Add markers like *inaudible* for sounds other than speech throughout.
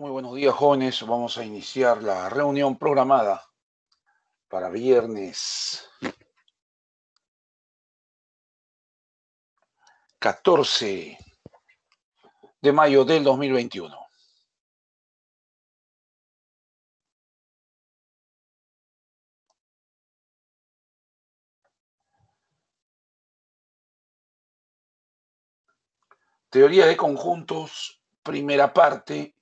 Muy buenos días, jóvenes. Vamos a iniciar la reunión programada para viernes 14 de mayo del 2021. Teoría de conjuntos, primera parte,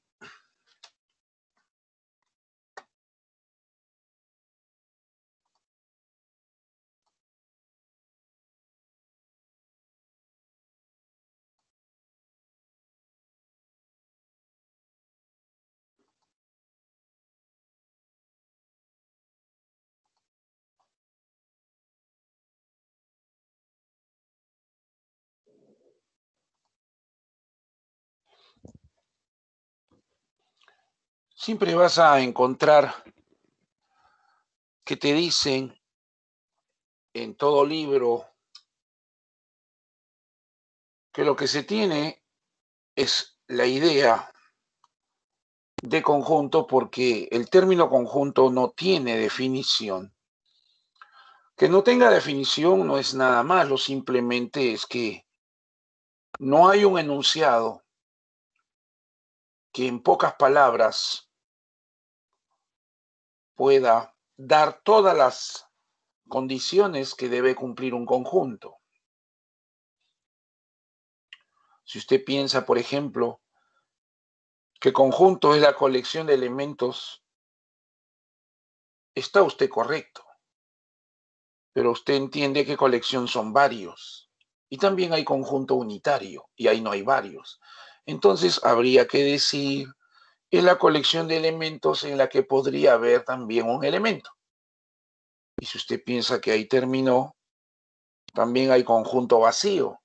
siempre vas a encontrar que te dicen en todo libro que lo que se tiene es la idea de conjunto porque el término conjunto no tiene definición. Que no tenga definición no es nada más, lo simplemente es que no hay un enunciado que en pocas palabras pueda dar todas las condiciones que debe cumplir un conjunto. Si usted piensa, por ejemplo, que conjunto es la colección de elementos, está usted correcto. Pero usted entiende que colección son varios. Y también hay conjunto unitario, y ahí no hay varios. Entonces habría que decir es la colección de elementos en la que podría haber también un elemento. Y si usted piensa que ahí terminó, también hay conjunto vacío.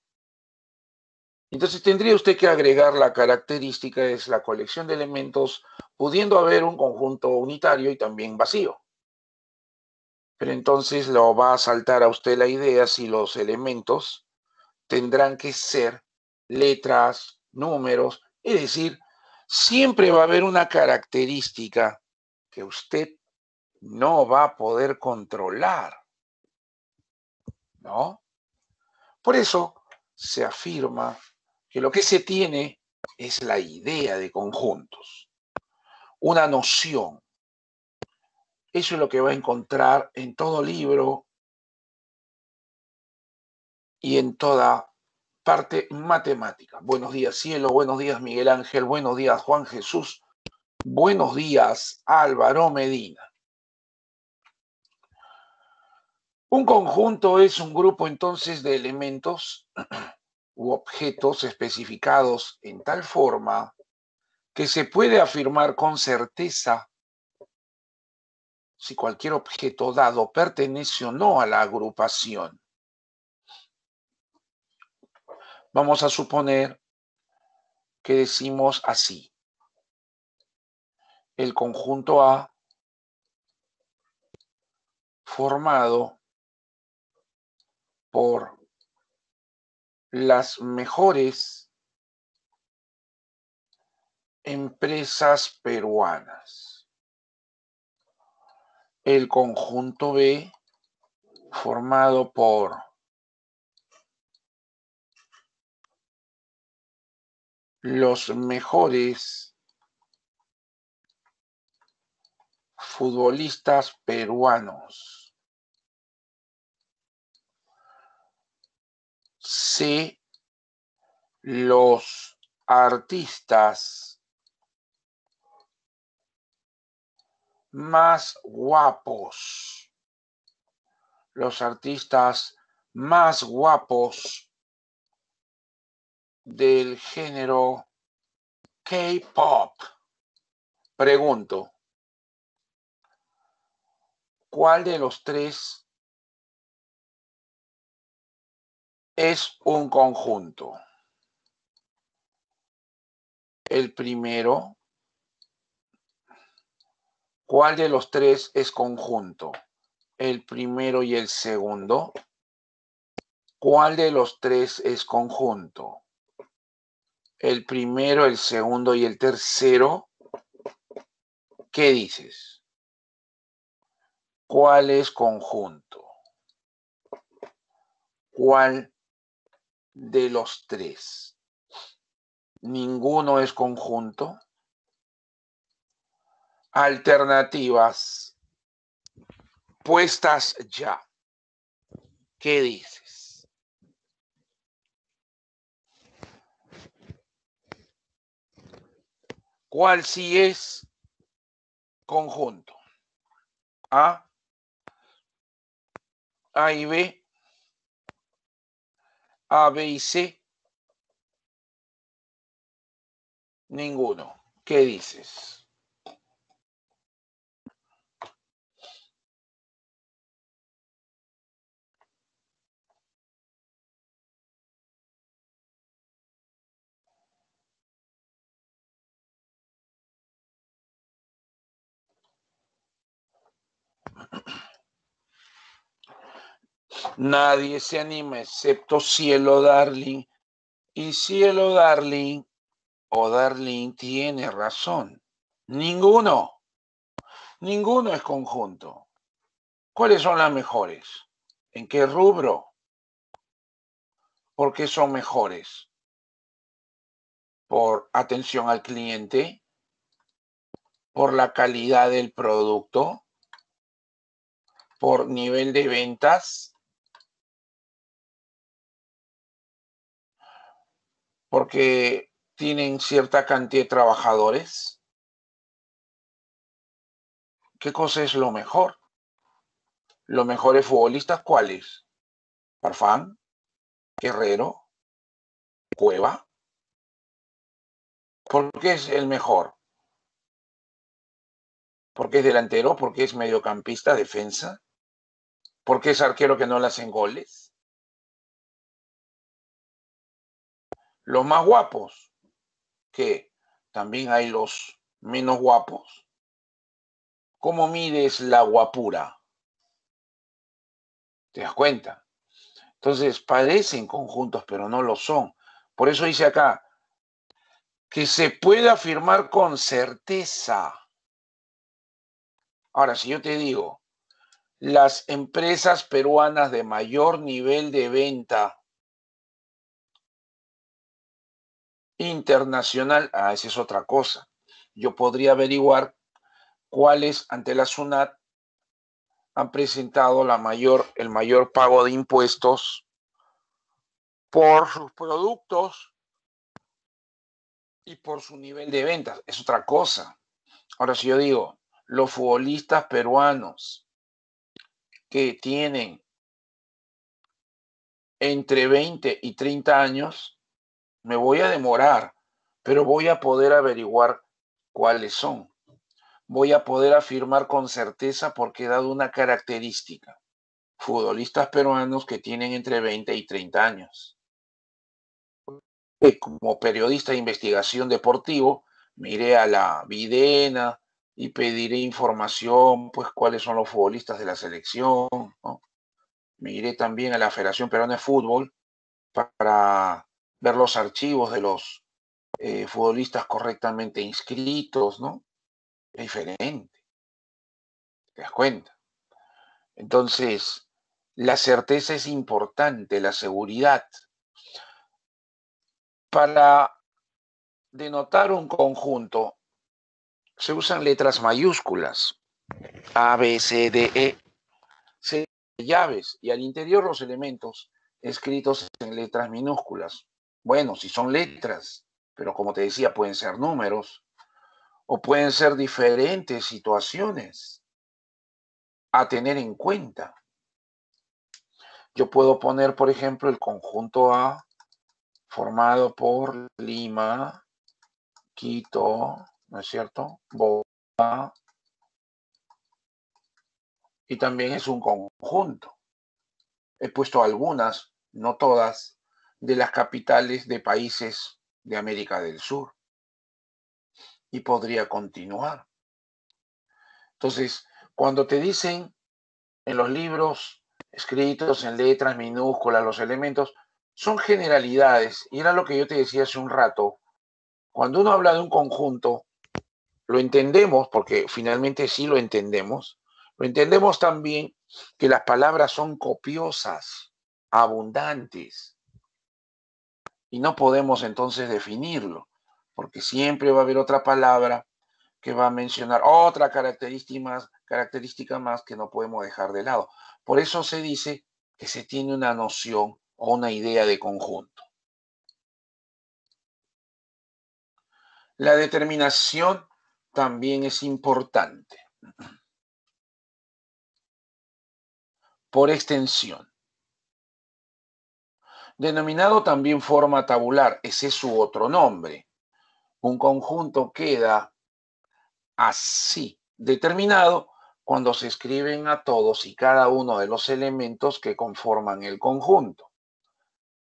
Entonces tendría usted que agregar la característica es la colección de elementos, pudiendo haber un conjunto unitario y también vacío. Pero entonces lo va a saltar a usted la idea si los elementos tendrán que ser letras, números, es decir, siempre va a haber una característica que usted no va a poder controlar. ¿No? Por eso se afirma que lo que se tiene es la idea de conjuntos, una noción. Eso es lo que va a encontrar en todo libro y en toda parte matemática. Buenos días, cielo. Buenos días, Miguel Ángel. Buenos días, Juan Jesús. Buenos días, Álvaro Medina. Un conjunto es un grupo entonces de elementos *clears throat* u objetos especificados en tal forma que se puede afirmar con certeza si cualquier objeto dado pertenece o no a la agrupación. Vamos a suponer que decimos así. El conjunto A formado por las mejores empresas peruanas. El conjunto B formado por los mejores futbolistas peruanos. C. Los artistas más guapos. Los artistas más guapos del género K-Pop. Pregunto, ¿cuál de los tres es un conjunto? El primero, ¿cuál de los tres es conjunto? El primero y el segundo. ¿Cuál de los tres es conjunto? el primero, el segundo y el tercero, ¿qué dices? ¿Cuál es conjunto? ¿Cuál de los tres? Ninguno es conjunto. Alternativas puestas ya. ¿Qué dices? ¿Cuál si es conjunto? A, A y B, A, B y C. Ninguno. ¿Qué dices? Nadie se anima excepto Cielo Darling. Y Cielo Darling o Darling tiene razón. Ninguno. Ninguno es conjunto. ¿Cuáles son las mejores? ¿En qué rubro? ¿Por qué son mejores? ¿Por atención al cliente? ¿Por la calidad del producto? por nivel de ventas. Porque tienen cierta cantidad de trabajadores. ¿Qué cosa es lo mejor? Los mejores futbolistas, ¿cuáles? Parfán, Guerrero, Cueva. ¿Por qué es el mejor? Porque es delantero, porque es mediocampista, defensa. ¿Por qué es arquero que no las hacen goles? Los más guapos, que también hay los menos guapos. ¿Cómo mides la guapura? ¿Te das cuenta? Entonces, parecen conjuntos, pero no lo son. Por eso dice acá, que se puede afirmar con certeza. Ahora, si yo te digo, las empresas peruanas de mayor nivel de venta internacional, ah, esa es otra cosa. Yo podría averiguar cuáles ante la SUNAT han presentado la mayor, el mayor pago de impuestos por sus productos y por su nivel de ventas. Es otra cosa. Ahora, si yo digo, los futbolistas peruanos que tienen entre 20 y 30 años, me voy a demorar, pero voy a poder averiguar cuáles son. Voy a poder afirmar con certeza porque he dado una característica. Futbolistas peruanos que tienen entre 20 y 30 años. Eh, como periodista de investigación deportivo, miré a la Videna, y pediré información, pues cuáles son los futbolistas de la selección, ¿no? Me iré también a la Federación Peruana de Fútbol para ver los archivos de los eh, futbolistas correctamente inscritos, ¿no? Es diferente. ¿Te das cuenta? Entonces, la certeza es importante, la seguridad. Para denotar un conjunto, se usan letras mayúsculas, A, B, C, D, E, C, llaves, y al interior los elementos escritos en letras minúsculas. Bueno, si son letras, pero como te decía, pueden ser números o pueden ser diferentes situaciones a tener en cuenta. Yo puedo poner, por ejemplo, el conjunto A formado por Lima, Quito, ¿no es cierto? Y también es un conjunto. He puesto algunas, no todas, de las capitales de países de América del Sur. Y podría continuar. Entonces, cuando te dicen en los libros escritos en letras minúsculas los elementos, son generalidades. Y era lo que yo te decía hace un rato. Cuando uno habla de un conjunto, lo entendemos porque finalmente sí lo entendemos, lo entendemos también que las palabras son copiosas, abundantes, y no podemos entonces definirlo, porque siempre va a haber otra palabra que va a mencionar otra característica más, característica más que no podemos dejar de lado. Por eso se dice que se tiene una noción o una idea de conjunto. La determinación también es importante. Por extensión. Denominado también forma tabular, ese es su otro nombre. Un conjunto queda así determinado cuando se escriben a todos y cada uno de los elementos que conforman el conjunto.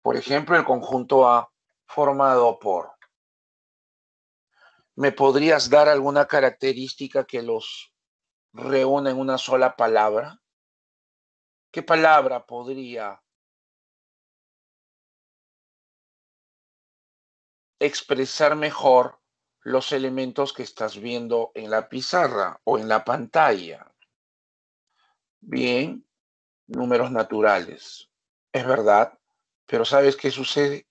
Por ejemplo, el conjunto A formado por ¿Me podrías dar alguna característica que los reúna en una sola palabra? ¿Qué palabra podría expresar mejor los elementos que estás viendo en la pizarra o en la pantalla? Bien, números naturales. Es verdad, pero ¿sabes qué sucede?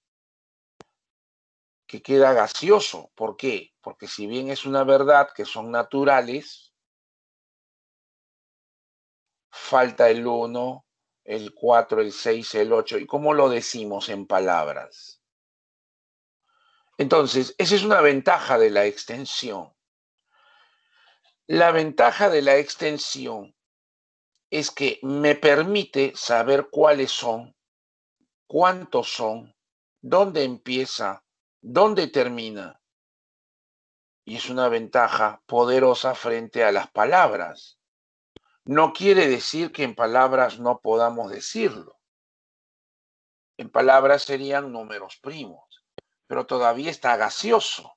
que queda gaseoso. ¿Por qué? Porque si bien es una verdad que son naturales, falta el 1, el 4, el 6, el 8. ¿Y cómo lo decimos en palabras? Entonces, esa es una ventaja de la extensión. La ventaja de la extensión es que me permite saber cuáles son, cuántos son, dónde empieza, ¿Dónde termina? Y es una ventaja poderosa frente a las palabras. No quiere decir que en palabras no podamos decirlo. En palabras serían números primos, pero todavía está gaseoso.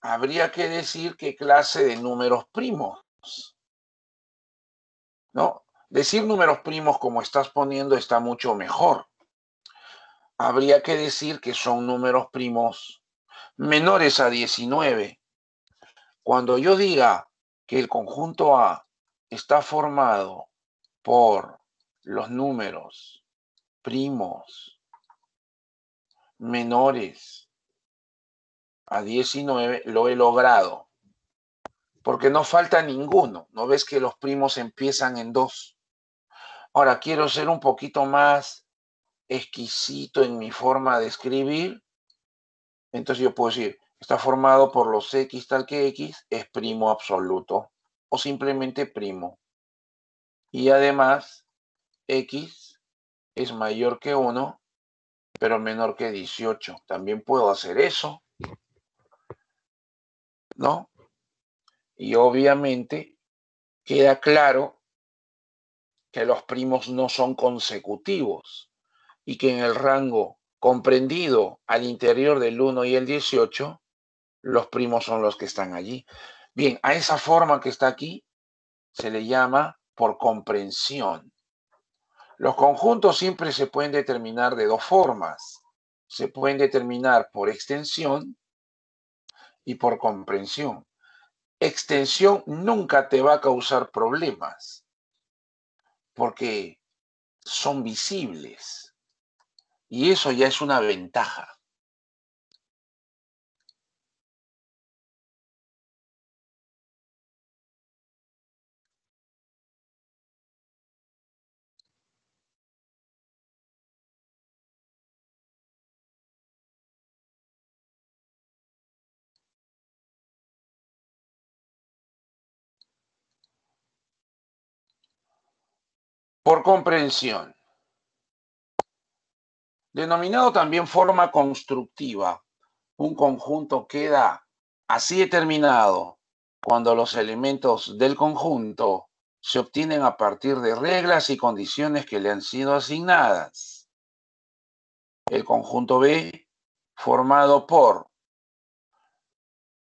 Habría que decir qué clase de números primos. ¿No? Decir números primos como estás poniendo está mucho mejor habría que decir que son números primos menores a 19. Cuando yo diga que el conjunto A está formado por los números primos menores a 19, lo he logrado. Porque no falta ninguno. ¿No ves que los primos empiezan en dos. Ahora quiero ser un poquito más exquisito en mi forma de escribir, entonces yo puedo decir, está formado por los x tal que x es primo absoluto o simplemente primo. Y además, x es mayor que 1, pero menor que 18. También puedo hacer eso. ¿No? Y obviamente queda claro que los primos no son consecutivos y que en el rango comprendido al interior del 1 y el 18, los primos son los que están allí. Bien, a esa forma que está aquí se le llama por comprensión. Los conjuntos siempre se pueden determinar de dos formas. Se pueden determinar por extensión y por comprensión. Extensión nunca te va a causar problemas porque son visibles y eso ya es una ventaja. Por comprensión denominado también forma constructiva. Un conjunto queda así determinado cuando los elementos del conjunto se obtienen a partir de reglas y condiciones que le han sido asignadas. El conjunto B, formado por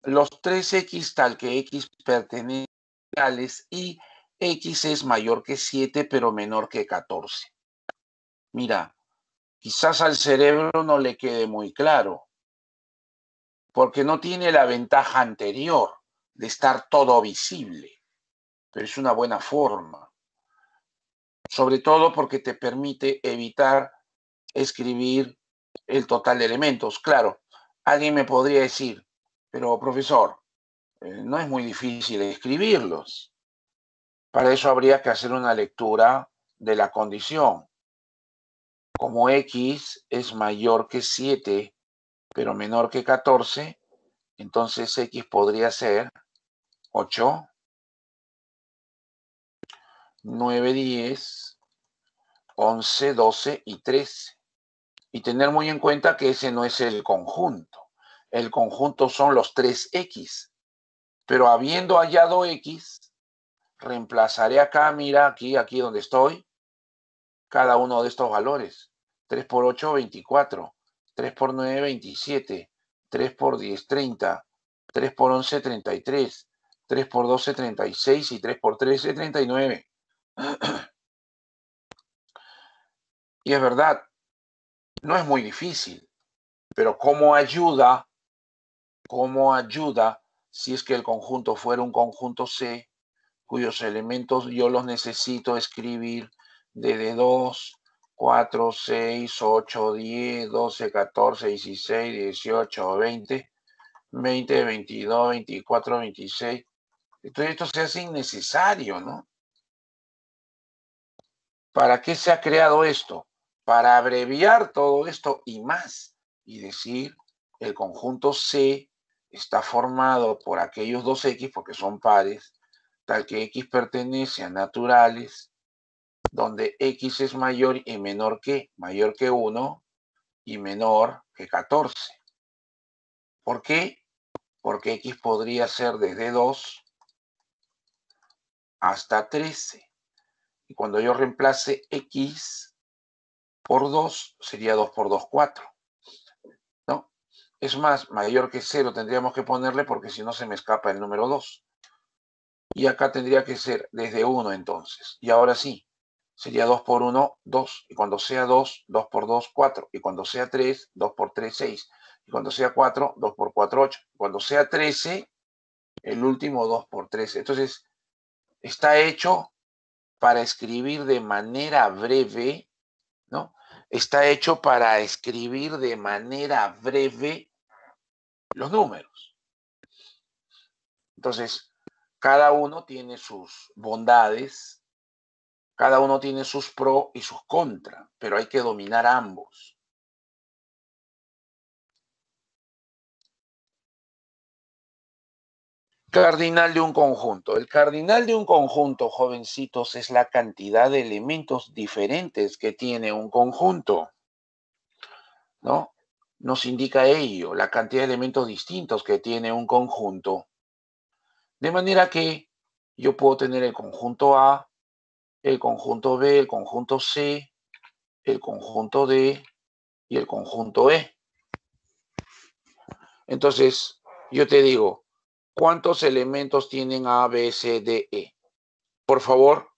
los 3x tal que x pertenece a y x es mayor que 7 pero menor que 14. Mira, quizás al cerebro no le quede muy claro, porque no tiene la ventaja anterior de estar todo visible, pero es una buena forma, sobre todo porque te permite evitar escribir el total de elementos. Claro, alguien me podría decir, pero profesor, eh, no es muy difícil escribirlos. Para eso habría que hacer una lectura de la condición como x es mayor que 7, pero menor que 14, entonces x podría ser 8, 9, 10, 11, 12 y 13. Y tener muy en cuenta que ese no es el conjunto. El conjunto son los 3x. Pero habiendo hallado x, reemplazaré acá, mira, aquí, aquí donde estoy, cada uno de estos valores. 3 por 8, 24. 3 por 9, 27. 3 por 10, 30. 3 por 11, 33. 3 por 12, 36. Y 3 por 13, 39. *clears throat* y es verdad, no es muy difícil, pero ¿cómo ayuda? ¿Cómo ayuda si es que el conjunto fuera un conjunto C cuyos elementos yo los necesito escribir de 2, 4, 6, 8, 10, 12, 14, 16, 18, 20, 20, 22, 24, 26. Entonces esto se hace innecesario, ¿no? ¿Para qué se ha creado esto? Para abreviar todo esto y más y decir el conjunto C está formado por aquellos dos X porque son pares, tal que X pertenece a naturales donde x es mayor y menor que, mayor que 1 y menor que 14. ¿Por qué? Porque x podría ser desde 2 hasta 13. Y cuando yo reemplace x por 2, sería 2 por 2, 4. ¿No? Es más, mayor que 0 tendríamos que ponerle porque si no se me escapa el número 2. Y acá tendría que ser desde 1 entonces. Y ahora sí, sería 2 por 1, 2. Y cuando sea 2, 2 por 2, 4. Y cuando sea 3, 2 por 3, 6. Y cuando sea 4, 2 por 4, 8. Cuando sea 13, el último 2 por 13. Entonces, está hecho para escribir de manera breve, ¿no? Está hecho para escribir de manera breve los números. Entonces, cada uno tiene sus bondades, cada uno tiene sus pro y sus contra, pero hay que dominar ambos. Cardinal de un conjunto. El cardinal de un conjunto, jovencitos, es la cantidad de elementos diferentes que tiene un conjunto. ¿No? Nos indica ello, la cantidad de elementos distintos que tiene un conjunto. De manera que yo puedo tener el conjunto A el conjunto B, el conjunto C, el conjunto D y el conjunto E. Entonces, yo te digo, ¿cuántos elementos tienen A, B, C, D, E? Por favor,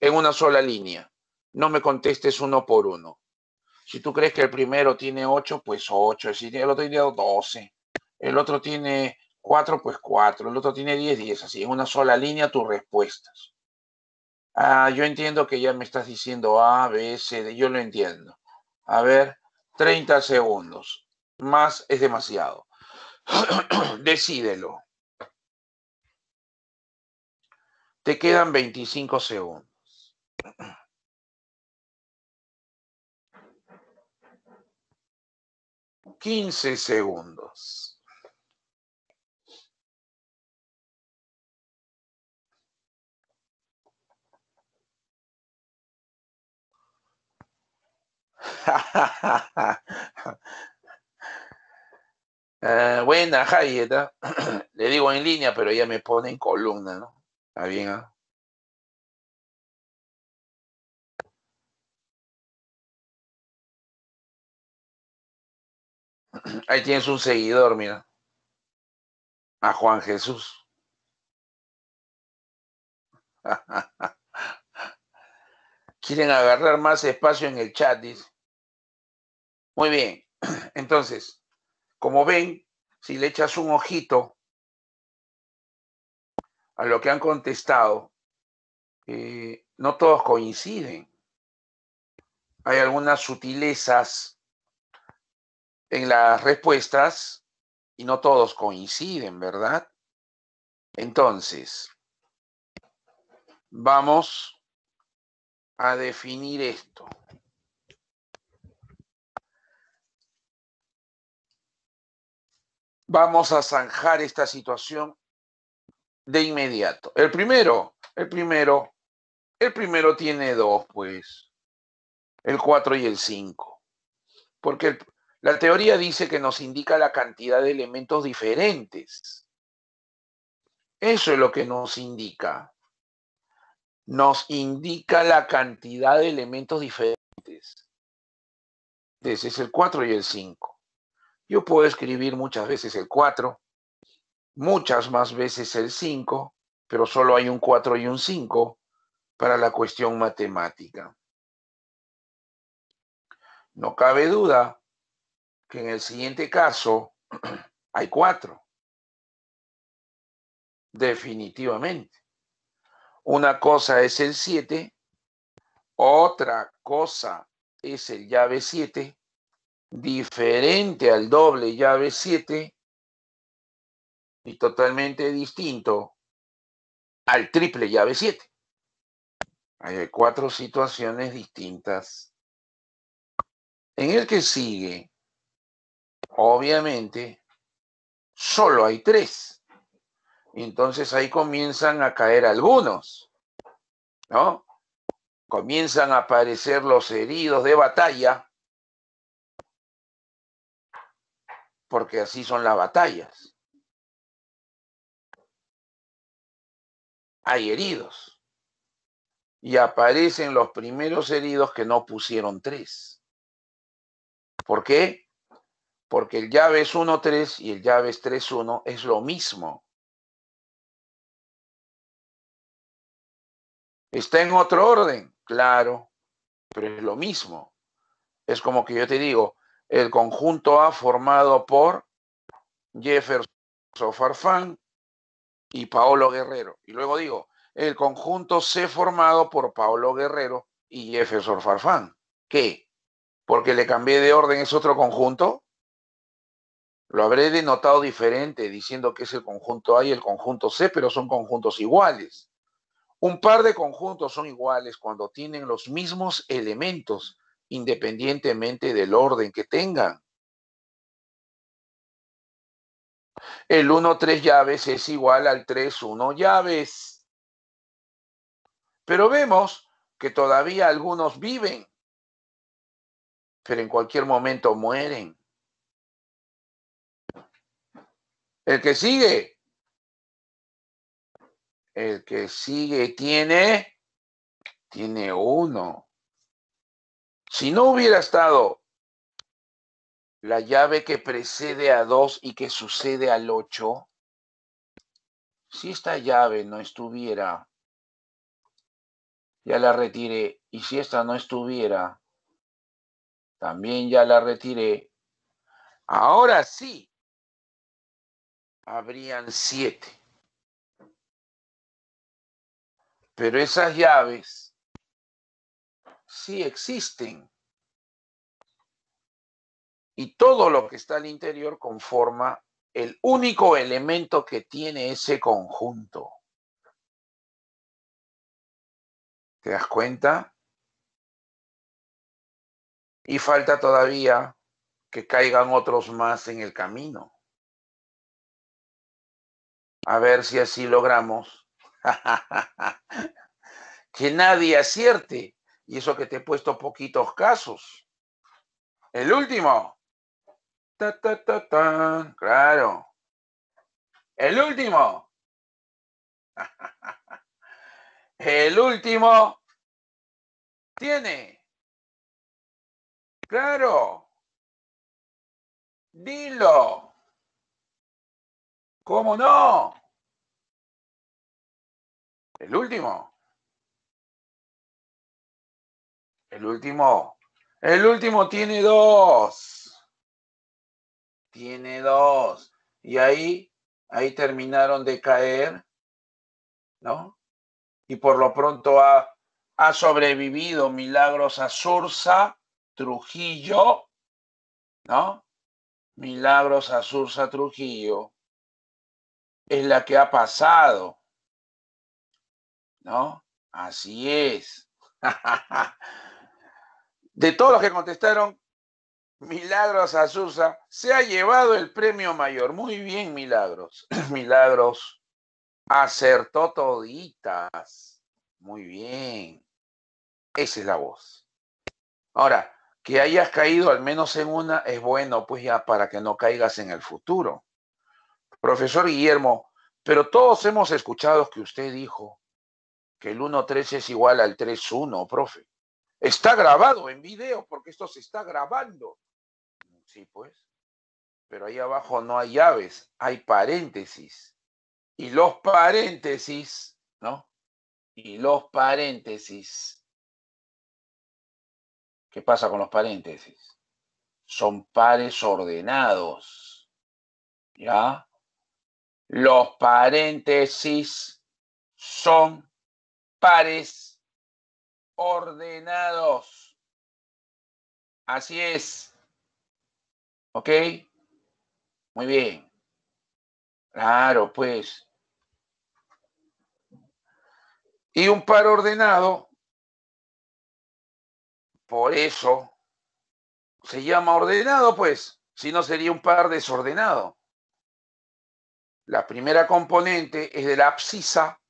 en una sola línea. No me contestes uno por uno. Si tú crees que el primero tiene 8, pues 8. Si el otro tiene 12. El otro tiene 4, pues 4. El otro tiene 10, 10. Así, en una sola línea tus respuestas. Ah, yo entiendo que ya me estás diciendo A, B, C, D. Yo lo entiendo. A ver, 30 segundos. Más es demasiado. *clears throat* Decídelo. Te quedan 25 segundos. 15 segundos. *laughs* Eh, buena, Jayeta. *clears throat* Le digo en línea, pero ella me pone en columna, ¿no? Está bien, ¿ah? *clears throat* Ahí tienes un seguidor, mira. A Juan Jesús. *laughs* Quieren agarrar más espacio en el chat, dice. Muy bien, *clears throat* entonces, como ven, si le echas un ojito a lo que han contestado, eh, no todos coinciden. Hay algunas sutilezas en las respuestas y no todos coinciden, ¿verdad? Entonces, vamos a definir esto. vamos a zanjar esta situación de inmediato. El primero, el primero, el primero tiene dos, pues, el 4 y el 5. Porque la teoría dice que nos indica la cantidad de elementos diferentes. Eso es lo que nos indica. Nos indica la cantidad de elementos diferentes. Entonces, es el 4 y el 5. Yo puedo escribir muchas veces el 4, muchas más veces el 5, pero solo hay un 4 y un 5 para la cuestión matemática. No cabe duda que en el siguiente caso *clears throat* hay 4. Definitivamente. Una cosa es el 7, otra cosa es el llave 7 diferente al doble llave 7 y totalmente distinto al triple llave 7. Hay cuatro situaciones distintas. En el que sigue, obviamente, solo hay tres. Entonces ahí comienzan a caer algunos, ¿no? Comienzan a aparecer los heridos de batalla porque así son las batallas. Hay heridos. Y aparecen los primeros heridos que no pusieron tres. ¿Por qué? Porque el llave es 1-3 y el es 3-1 es lo mismo. Está en otro orden, claro, pero es lo mismo. Es como que yo te digo, el conjunto A formado por Jefferson Farfán y Paolo Guerrero. Y luego digo, el conjunto C formado por Paolo Guerrero y Jefferson Farfán. ¿Qué? Porque le cambié de orden, es otro conjunto. Lo habré denotado diferente, diciendo que es el conjunto A y el conjunto C, pero son conjuntos iguales. Un par de conjuntos son iguales cuando tienen los mismos elementos independientemente del orden que tengan. El 1-3 llaves es igual al 3-1 llaves. Pero vemos que todavía algunos viven, pero en cualquier momento mueren. El que sigue, el que sigue tiene, tiene uno. Si no hubiera estado la llave que precede a 2 y que sucede al 8, si esta llave no estuviera, ya la retiré. Y si esta no estuviera, también ya la retiré. Ahora sí, habrían 7 Pero esas llaves sí existen. Y todo lo que está al interior conforma el único elemento que tiene ese conjunto. ¿Te das cuenta? Y falta todavía que caigan otros más en el camino. A ver si así logramos *laughs* que nadie acierte y eso que te he puesto poquitos casos. El último. Ta, Claro. El último. *laughs* El último tiene. Claro. Dilo. ¿Cómo no? El último. El último. El último tiene dos. Tiene dos. Y ahí, ahí terminaron de caer, ¿no? Y por lo pronto ha, ha sobrevivido Milagros Azurza, Trujillo, ¿no? Milagros Azurza Trujillo es la que ha pasado, ¿no? Así es. *laughs* De todos los que contestaron, Milagros Azusa se ha llevado el premio mayor. Muy bien, Milagros. *clears throat* Milagros acertó toditas. Muy bien. Esa es la voz. Ahora, que hayas caído al menos en una es bueno, pues ya para que no caigas en el futuro. Profesor Guillermo, pero todos hemos escuchado que usted dijo que el 1-3 es igual al 3-1, profe. Está grabado en video porque esto se está grabando. Sí, pues. Pero ahí abajo no hay llaves, hay paréntesis. Y los paréntesis, ¿no? Y los paréntesis. ¿Qué pasa con los paréntesis? Son pares ordenados. ¿Ya? Los paréntesis son pares ordenados. Así es. ¿Ok? Muy bien. Claro, pues. Y un par ordenado, por eso, se llama ordenado, pues, si no sería un par desordenado. La primera componente es de la abscisa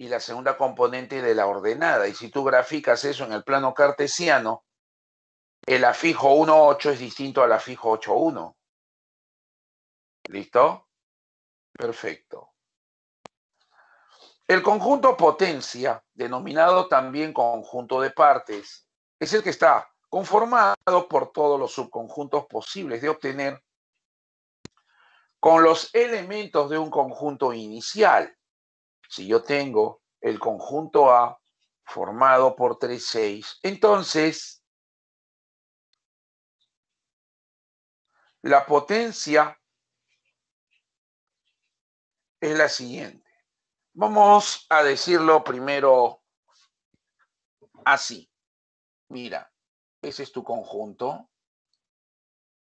y la segunda componente de la ordenada. Y si tú graficas eso en el plano cartesiano, el afijo 1.8 es distinto al afijo 8.1. ¿Listo? Perfecto. El conjunto potencia, denominado también conjunto de partes, es el que está conformado por todos los subconjuntos posibles de obtener con los elementos de un conjunto inicial. Si yo tengo el conjunto A formado por 3, 6, entonces la potencia es la siguiente. Vamos a decirlo primero así. Mira, ese es tu conjunto.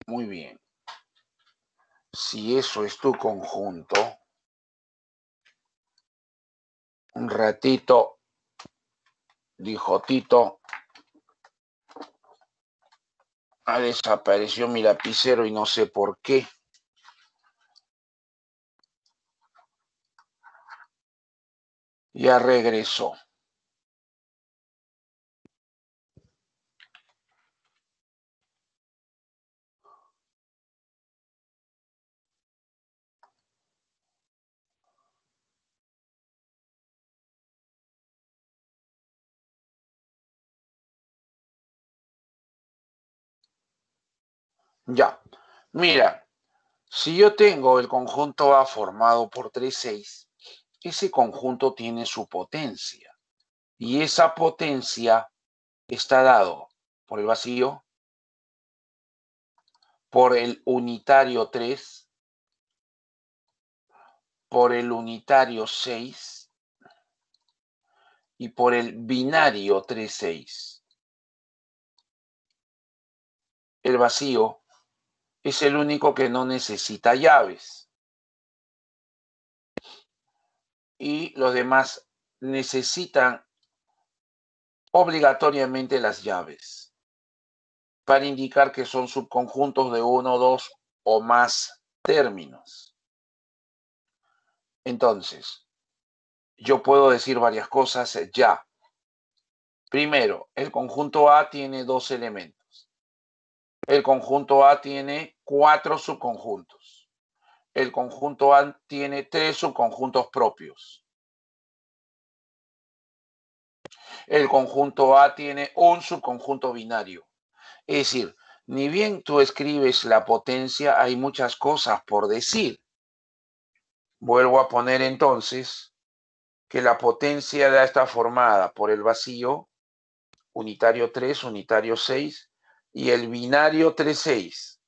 Muy bien. Si eso es tu conjunto, un ratito, dijo Tito. ha desaparecido mi lapicero y no sé por qué. Ya regresó. Ya. Mira, si yo tengo el conjunto A formado por 3, 6, ese conjunto tiene su potencia. Y esa potencia está dado por el vacío, por el unitario 3, por el unitario 6 y por el binario 3-6. El vacío es el único que no necesita llaves. Y los demás necesitan obligatoriamente las llaves para indicar que son subconjuntos de uno, dos o más términos. Entonces, yo puedo decir varias cosas ya. Primero, el conjunto A tiene dos elementos. El conjunto A tiene cuatro subconjuntos. El conjunto A tiene tres subconjuntos propios. El conjunto A tiene un subconjunto binario. Es decir, ni bien tú escribes la potencia, hay muchas cosas por decir. Vuelvo a poner entonces que la potencia A está formada por el vacío, unitario 3, unitario 6, y el binario 3.6.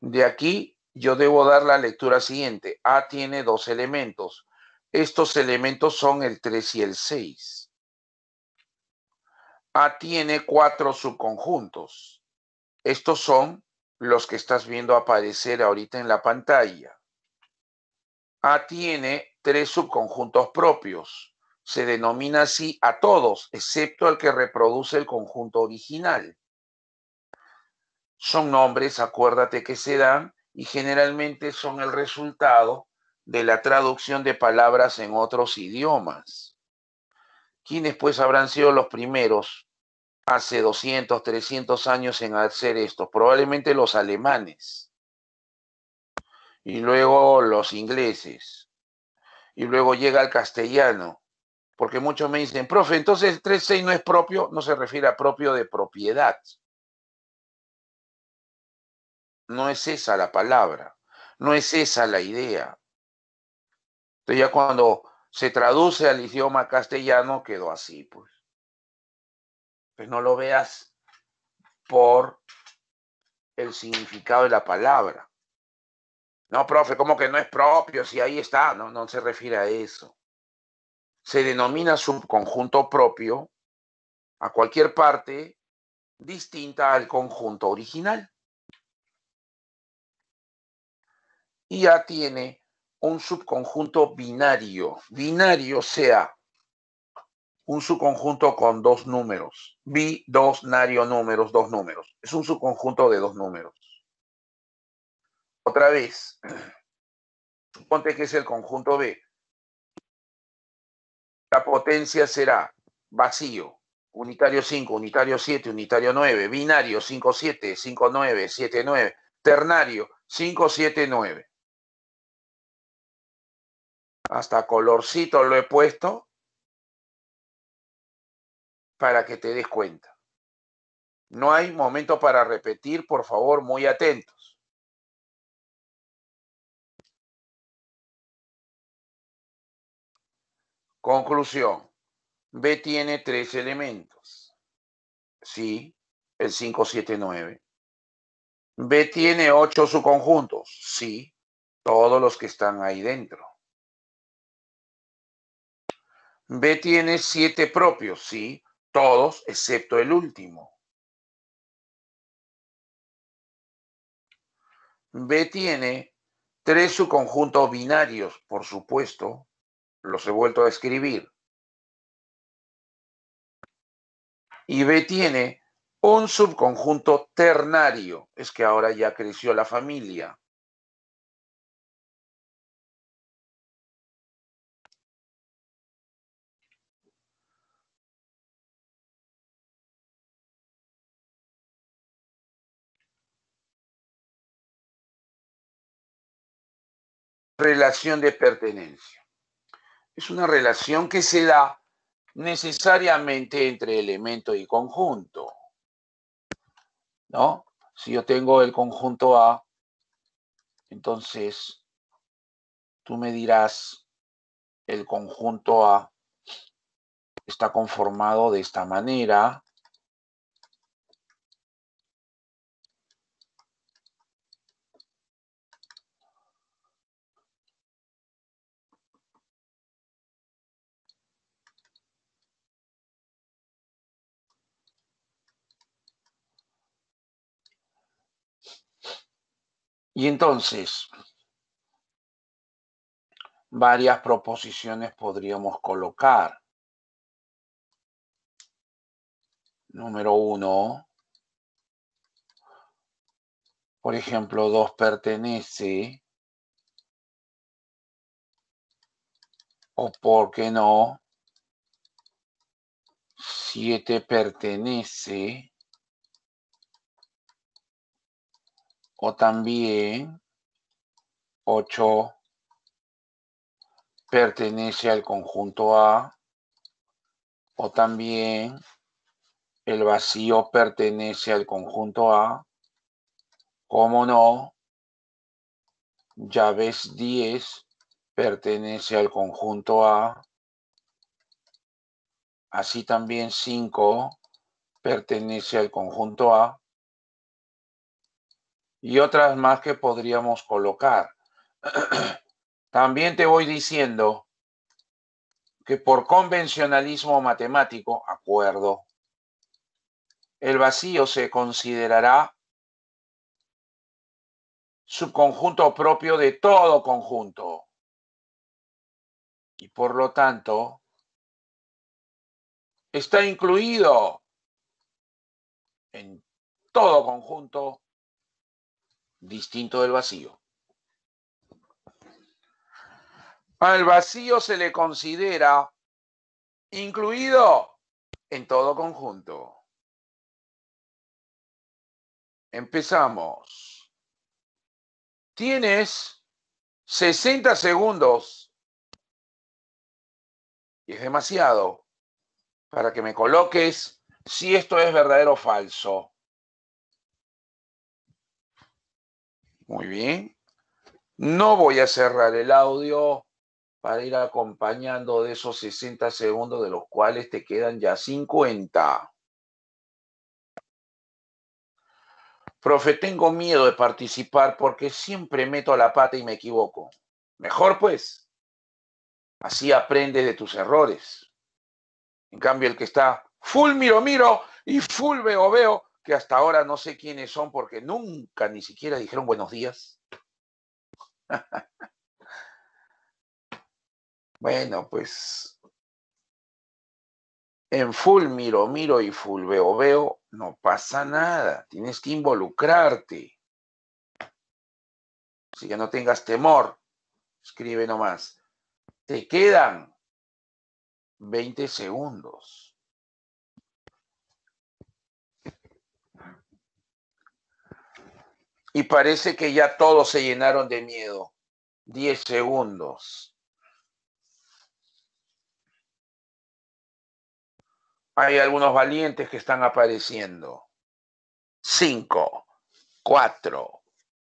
De aquí yo debo dar la lectura siguiente. A tiene dos elementos. Estos elementos son el 3 y el 6. A tiene cuatro subconjuntos. Estos son los que estás viendo aparecer ahorita en la pantalla. A tiene tres subconjuntos propios se denomina así a todos, excepto al que reproduce el conjunto original. Son nombres, acuérdate que se dan, y generalmente son el resultado de la traducción de palabras en otros idiomas. ¿Quiénes pues habrán sido los primeros hace 200, 300 años en hacer esto? Probablemente los alemanes. Y luego los ingleses. Y luego llega el castellano porque muchos me dicen, profe, entonces 3.6 no es propio, no se refiere a propio de propiedad. No es esa la palabra, no es esa la idea. Entonces ya cuando se traduce al idioma castellano quedó así, pues. Pues no lo veas por el significado de la palabra. No, profe, como que no es propio? Si ahí está, no, no se refiere a eso se denomina subconjunto propio a cualquier parte distinta al conjunto original. Y ya tiene un subconjunto binario. Binario sea un subconjunto con dos números. B, dos, nario, números, dos números. Es un subconjunto de dos números. Otra vez, *clears throat* suponte que es el conjunto B la potencia será vacío, unitario 5, unitario 7, unitario 9, binario 5, 7, 5, 9, 7, 9, ternario 5, 7, 9. Hasta colorcito lo he puesto para que te des cuenta. No hay momento para repetir, por favor, muy atentos. Conclusión. B tiene tres elementos. Sí, el 9. B tiene ocho subconjuntos. Sí, todos los que están ahí dentro. B tiene siete propios. Sí, todos excepto el último. B tiene tres subconjuntos binarios, por supuesto, los he vuelto a escribir. Y B tiene un subconjunto ternario, es que ahora ya creció la familia. Relación de pertenencia es una relación que se da necesariamente entre elemento y conjunto. ¿No? Si yo tengo el conjunto A, entonces tú me dirás, el conjunto A está conformado de esta manera, Y entonces, varias proposiciones podríamos colocar. Número uno, por ejemplo, dos pertenece o por qué no, Siete pertenece o también 8 pertenece al conjunto A o también el vacío pertenece al conjunto A. ¿Cómo no? ya ves 10 pertenece al conjunto A. Así también 5 pertenece al conjunto A y otras más que podríamos colocar. *clears throat* También te voy diciendo que por convencionalismo matemático, acuerdo, el vacío se considerará subconjunto propio de todo conjunto. Y por lo tanto, está incluido en todo conjunto distinto del vacío. Al vacío se le considera incluido en todo conjunto. Empezamos. Tienes 60 segundos. Y es demasiado para que me coloques si esto es verdadero o falso. Muy bien. No voy a cerrar el audio para ir acompañando de esos 60 segundos de los cuales te quedan ya 50. Profe, tengo miedo de participar porque siempre meto la pata y me equivoco. Mejor pues. Así aprendes de tus errores. En cambio, el que está full miro miro y full veo veo, que hasta ahora no sé quiénes son porque nunca ni siquiera dijeron buenos días. *laughs* bueno, pues en full miro, miro y full veo, veo, no pasa nada, tienes que involucrarte. Así que no tengas temor, escribe nomás. Te quedan 20 segundos. y parece que ya todos se llenaron de miedo. Diez segundos. Hay algunos valientes que están apareciendo. Cinco, cuatro,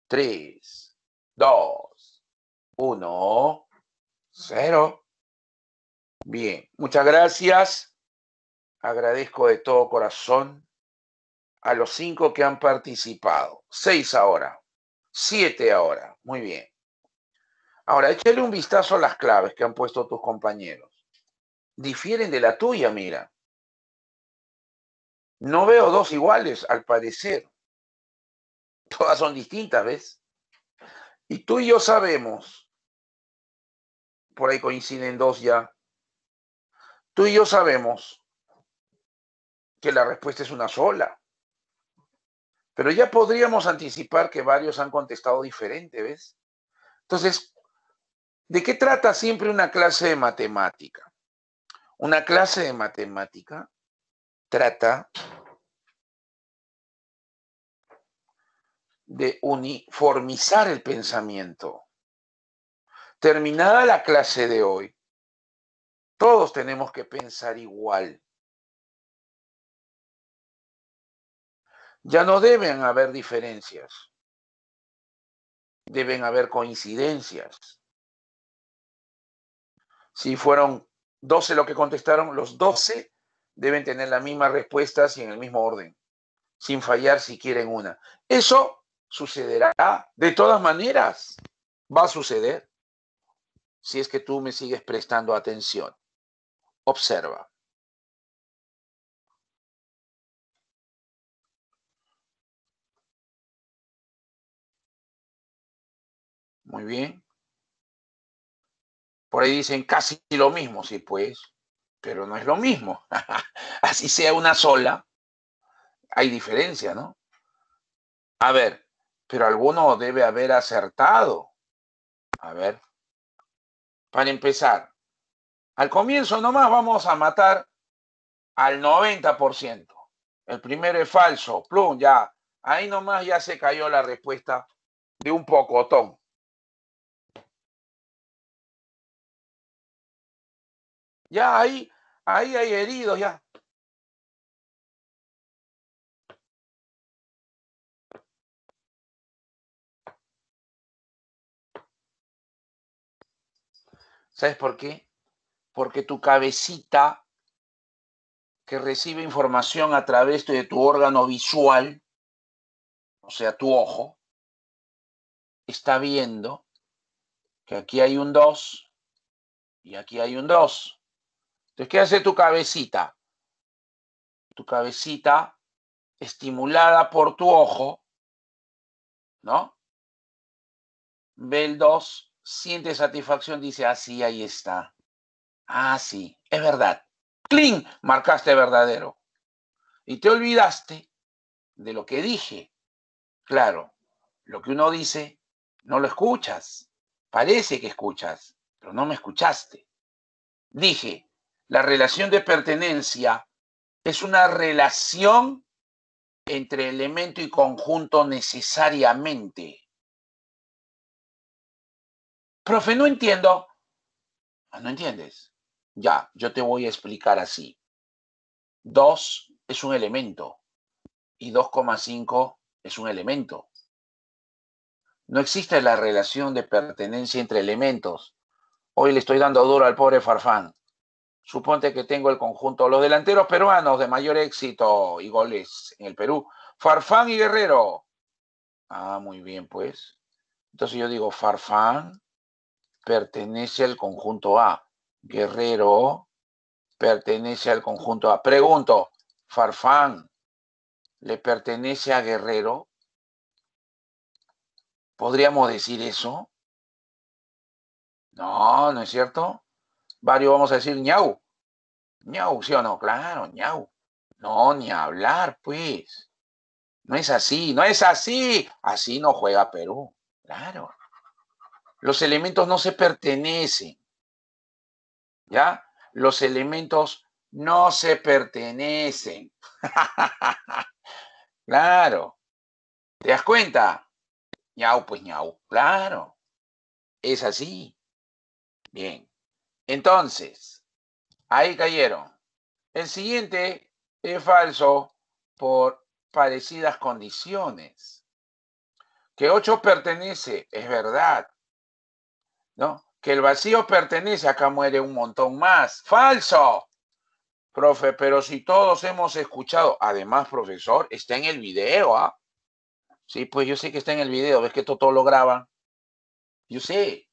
tres, dos, uno, cero. Bien, muchas gracias. Agradezco de todo corazón a los cinco que han participado. Seis ahora. Siete ahora. Muy bien. Ahora, échale un vistazo a las claves que han puesto tus compañeros. Difieren de la tuya, mira. No veo dos iguales, al parecer. Todas son distintas, ¿ves? Y tú y yo sabemos, por ahí coinciden dos ya, tú y yo sabemos que la respuesta es una sola. Pero ya podríamos anticipar que varios han contestado diferente, ¿ves? Entonces, ¿de qué trata siempre una clase de matemática? Una clase de matemática trata de uniformizar el pensamiento. Terminada la clase de hoy, todos tenemos que pensar igual. Ya no deben haber diferencias, deben haber coincidencias. Si fueron 12 los que contestaron, los 12 deben tener las mismas respuestas y en el mismo orden, sin fallar si quieren una. Eso sucederá de todas maneras, va a suceder si es que tú me sigues prestando atención. Observa. Muy bien. Por ahí dicen casi lo mismo, sí, pues, pero no es lo mismo. *laughs* Así sea una sola, hay diferencia, ¿no? A ver, pero alguno debe haber acertado. A ver, para empezar, al comienzo nomás vamos a matar al 90%. El primero es falso, plum, ya. Ahí nomás ya se cayó la respuesta de un pocotón. Ya ahí, ahí hay heridos, ya. ¿Sabes por qué? Porque tu cabecita que recibe información a través de tu órgano visual, o sea, tu ojo, está viendo que aquí hay un 2 y aquí hay un 2. Entonces, ¿qué hace tu cabecita? Tu cabecita, estimulada por tu ojo, ¿no? Ve el 2, siente satisfacción, dice, así, sí, ahí está. Ah, sí, es verdad. ¡Cling! Marcaste verdadero. Y te olvidaste de lo que dije. Claro, lo que uno dice no lo escuchas. Parece que escuchas, pero no me escuchaste. Dije, la relación de pertenencia es una relación entre elemento y conjunto necesariamente. Profe, no entiendo. Ah, ¿No entiendes? Ya, yo te voy a explicar así. 2 es un elemento y 2,5 es un elemento. No existe la relación de pertenencia entre elementos. Hoy le estoy dando duro al pobre Farfán. Suponte que tengo el conjunto. Los delanteros peruanos de mayor éxito y goles en el Perú. Farfán y Guerrero. Ah, muy bien, pues. Entonces yo digo, Farfán pertenece al conjunto A. Guerrero pertenece al conjunto A. Pregunto, Farfán le pertenece a Guerrero. ¿Podríamos decir eso? No, ¿no es cierto? varios vamos a decir ñau. ñau, ¿sí o no? Claro, ñau. No, ni hablar, pues. No es así, no es así. Así no juega Perú, claro. Los elementos no se pertenecen. ¿Ya? Los elementos no se pertenecen. *laughs* claro. ¿Te das cuenta? ñau, pues ñau, claro. Es así. Bien. Entonces, ahí cayeron. El siguiente es falso por parecidas condiciones. Que 8 pertenece, es verdad. ¿No? Que el vacío pertenece, acá muere un montón más. Falso. Profe, pero si todos hemos escuchado, además, profesor, está en el video, ¿ah? Sí, pues yo sé que está en el video, ves que todo, todo lo graban. Yo sé,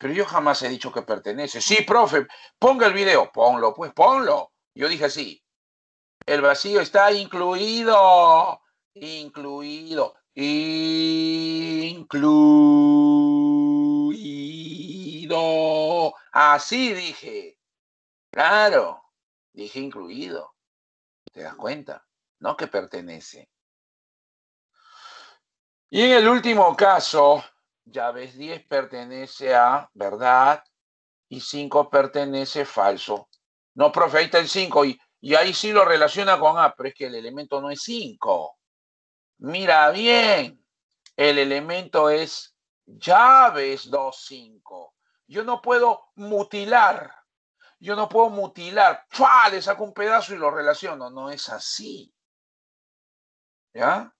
pero yo jamás he dicho que pertenece. Sí, profe, ponga el video. Ponlo, pues ponlo. Yo dije así. El vacío está incluido. Incluido. Incluido. Así dije. Claro. Dije incluido. ¿Te das cuenta? No que pertenece. Y en el último caso, llaves 10 pertenece a verdad y 5 pertenece falso. No, profeta el 5 y, y ahí sí lo relaciona con A, ah, pero es que el elemento no es 5. Mira bien, el elemento es llaves 2, 5. Yo no puedo mutilar. Yo no puedo mutilar. ¡Fua! Le saco un pedazo y lo relaciono. No es así. ¿Ya?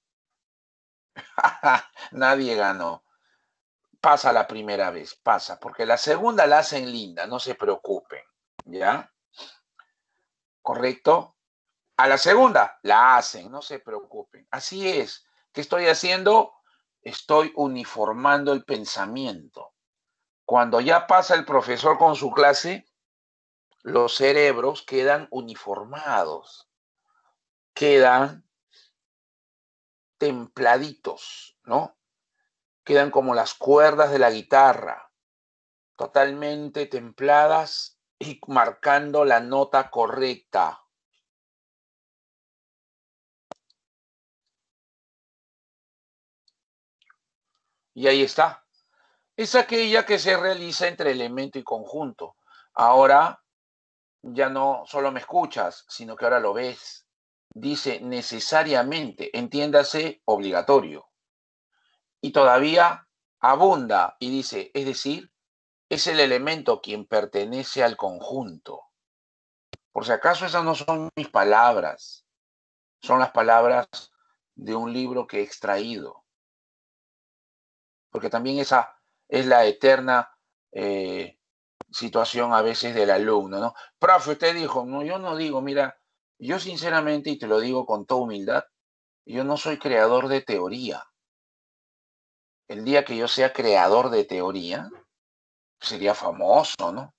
*laughs* Nadie ganó pasa la primera vez, pasa, porque la segunda la hacen linda, no se preocupen, ¿ya? ¿Correcto? A la segunda la hacen, no se preocupen. Así es. ¿Qué estoy haciendo? Estoy uniformando el pensamiento. Cuando ya pasa el profesor con su clase, los cerebros quedan uniformados, quedan templaditos, ¿no? quedan como las cuerdas de la guitarra, totalmente templadas y marcando la nota correcta. Y ahí está. Es aquella que se realiza entre elemento y conjunto. Ahora ya no solo me escuchas, sino que ahora lo ves. Dice necesariamente, entiéndase, obligatorio y todavía abunda y dice, es decir, es el elemento quien pertenece al conjunto. Por si acaso esas no son mis palabras, son las palabras de un libro que he extraído. Porque también esa es la eterna eh, situación a veces del alumno, ¿no? Profe, usted dijo, no, yo no digo, mira, yo sinceramente, y te lo digo con toda humildad, yo no soy creador de teoría el día que yo sea creador de teoría, sería famoso, ¿no?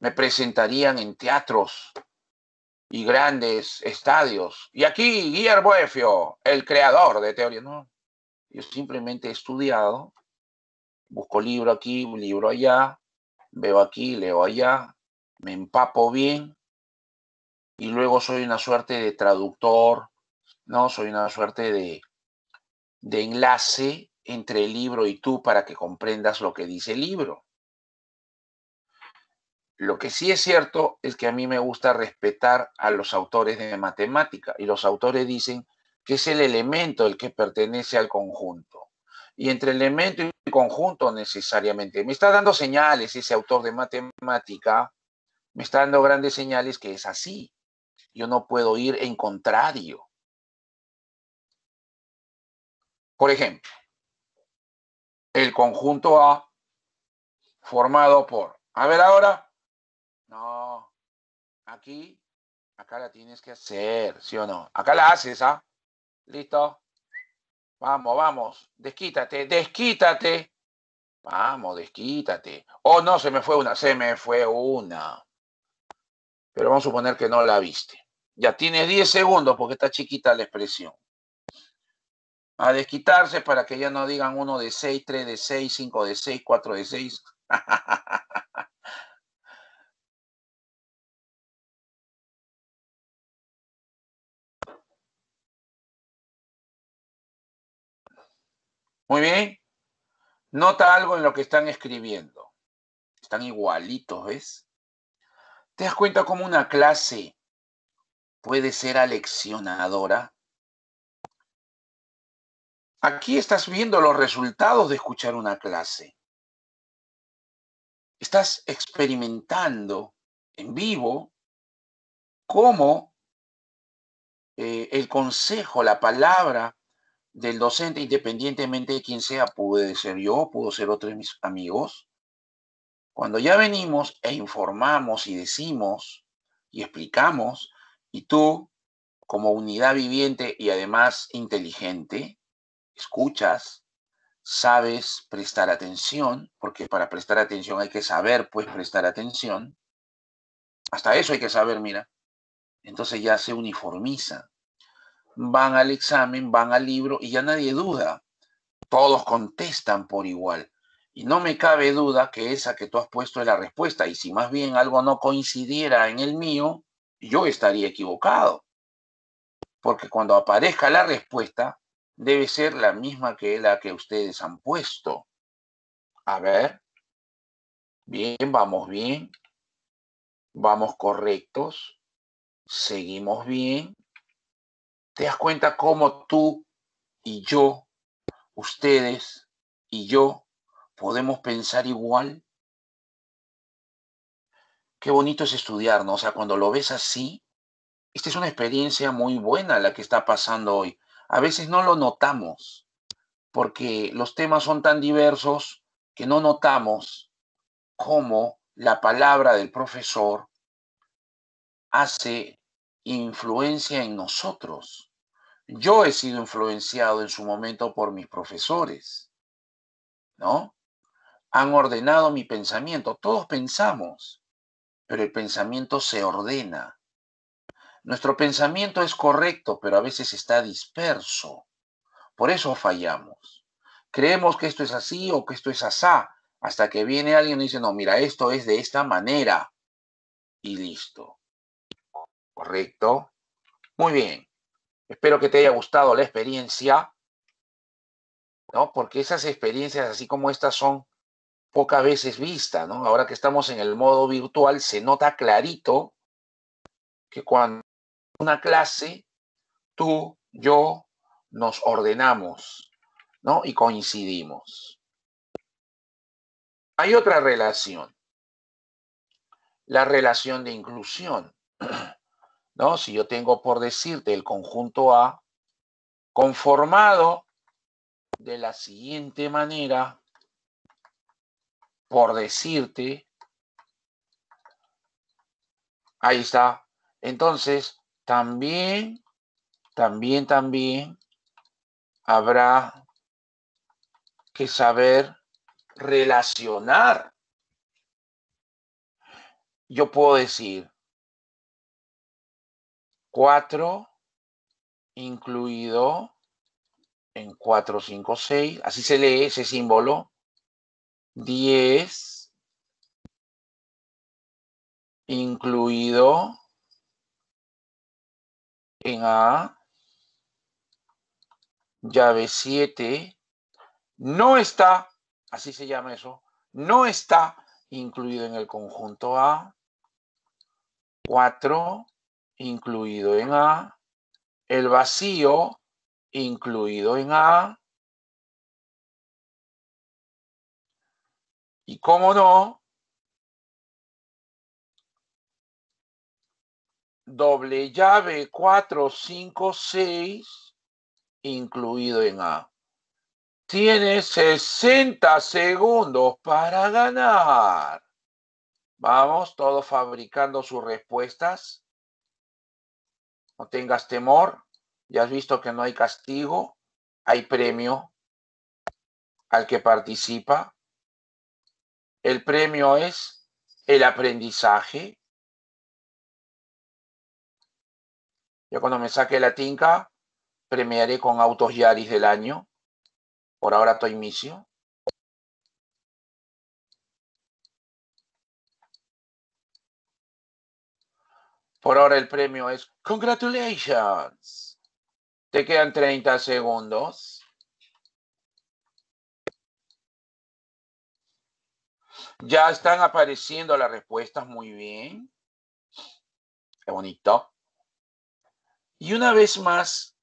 Me presentarían en teatros y grandes estadios. Y aquí Guillermo Efio, el creador de teoría, ¿no? Yo simplemente he estudiado, busco libro aquí, libro allá, veo aquí, leo allá, me empapo bien y luego soy una suerte de traductor, ¿no? Soy una suerte de, de enlace entre el libro y tú para que comprendas lo que dice el libro. Lo que sí es cierto es que a mí me gusta respetar a los autores de matemática y los autores dicen que es el elemento el que pertenece al conjunto. Y entre elemento y conjunto necesariamente. Me está dando señales ese autor de matemática, me está dando grandes señales que es así. Yo no puedo ir en contrario. Por ejemplo, el conjunto A formado por. A ver ahora. No. Aquí, acá la tienes que hacer, ¿sí o no? Acá la haces, ¿ah? ¿Listo? Vamos, vamos. Desquítate, desquítate. Vamos, desquítate. Oh, no, se me fue una, se me fue una. Pero vamos a suponer que no la viste. Ya tienes 10 segundos porque está chiquita la expresión a desquitarse para que ya no digan uno de 6, 3 de 6, 5 de 6, 4 de 6. Muy bien. Nota algo en lo que están escribiendo. Están igualitos, ¿ves? ¿Te das cuenta cómo una clase puede ser aleccionadora? Aquí estás viendo los resultados de escuchar una clase. Estás experimentando en vivo cómo eh, el consejo, la palabra del docente, independientemente de quién sea, pude ser yo, pudo ser otro de mis amigos. Cuando ya venimos e informamos y decimos y explicamos, y tú, como unidad viviente y además inteligente, escuchas, sabes prestar atención, porque para prestar atención hay que saber, pues, prestar atención. Hasta eso hay que saber, mira. Entonces ya se uniformiza. Van al examen, van al libro y ya nadie duda. Todos contestan por igual. Y no me cabe duda que esa que tú has puesto es la respuesta. Y si más bien algo no coincidiera en el mío, yo estaría equivocado. Porque cuando aparezca la respuesta, debe ser la misma que la que ustedes han puesto. A ver. Bien, vamos bien. Vamos correctos. Seguimos bien. ¿Te das cuenta cómo tú y yo, ustedes y yo, podemos pensar igual? Qué bonito es estudiarnos. O sea, cuando lo ves así, esta es una experiencia muy buena la que está pasando hoy a veces no lo notamos, porque los temas son tan diversos que no notamos cómo la palabra del profesor hace influencia en nosotros. Yo he sido influenciado en su momento por mis profesores, ¿no? Han ordenado mi pensamiento. Todos pensamos, pero el pensamiento se ordena nuestro pensamiento es correcto, pero a veces está disperso. Por eso fallamos. Creemos que esto es así o que esto es asá, hasta que viene alguien y dice, no, mira, esto es de esta manera. Y listo. ¿Correcto? Muy bien. Espero que te haya gustado la experiencia, ¿no? Porque esas experiencias, así como estas, son pocas veces vistas, ¿no? Ahora que estamos en el modo virtual, se nota clarito que cuando una clase, tú, yo, nos ordenamos, ¿no? Y coincidimos. Hay otra relación, la relación de inclusión, *clears throat* ¿no? Si yo tengo por decirte el conjunto A conformado de la siguiente manera, por decirte, ahí está. Entonces, también, también, también habrá que saber relacionar. Yo puedo decir cuatro incluido en cuatro, cinco, seis. Así se lee ese símbolo. 10 incluido en A, llave 7, no está, así se llama eso, no está incluido en el conjunto A, 4 incluido en A, el vacío incluido en A, y cómo no, doble llave 4, 5, 6, incluido en A. tiene 60 segundos para ganar. Vamos, todos fabricando sus respuestas. No tengas temor. Ya has visto que no hay castigo. Hay premio al que participa. El premio es el aprendizaje. Yo cuando me saque la tinca, premiaré con autos Yaris del año. Por ahora estoy misio. Por ahora el premio es Congratulations. Te quedan 30 segundos. Ya están apareciendo las respuestas muy bien. Qué bonito. Y una vez más,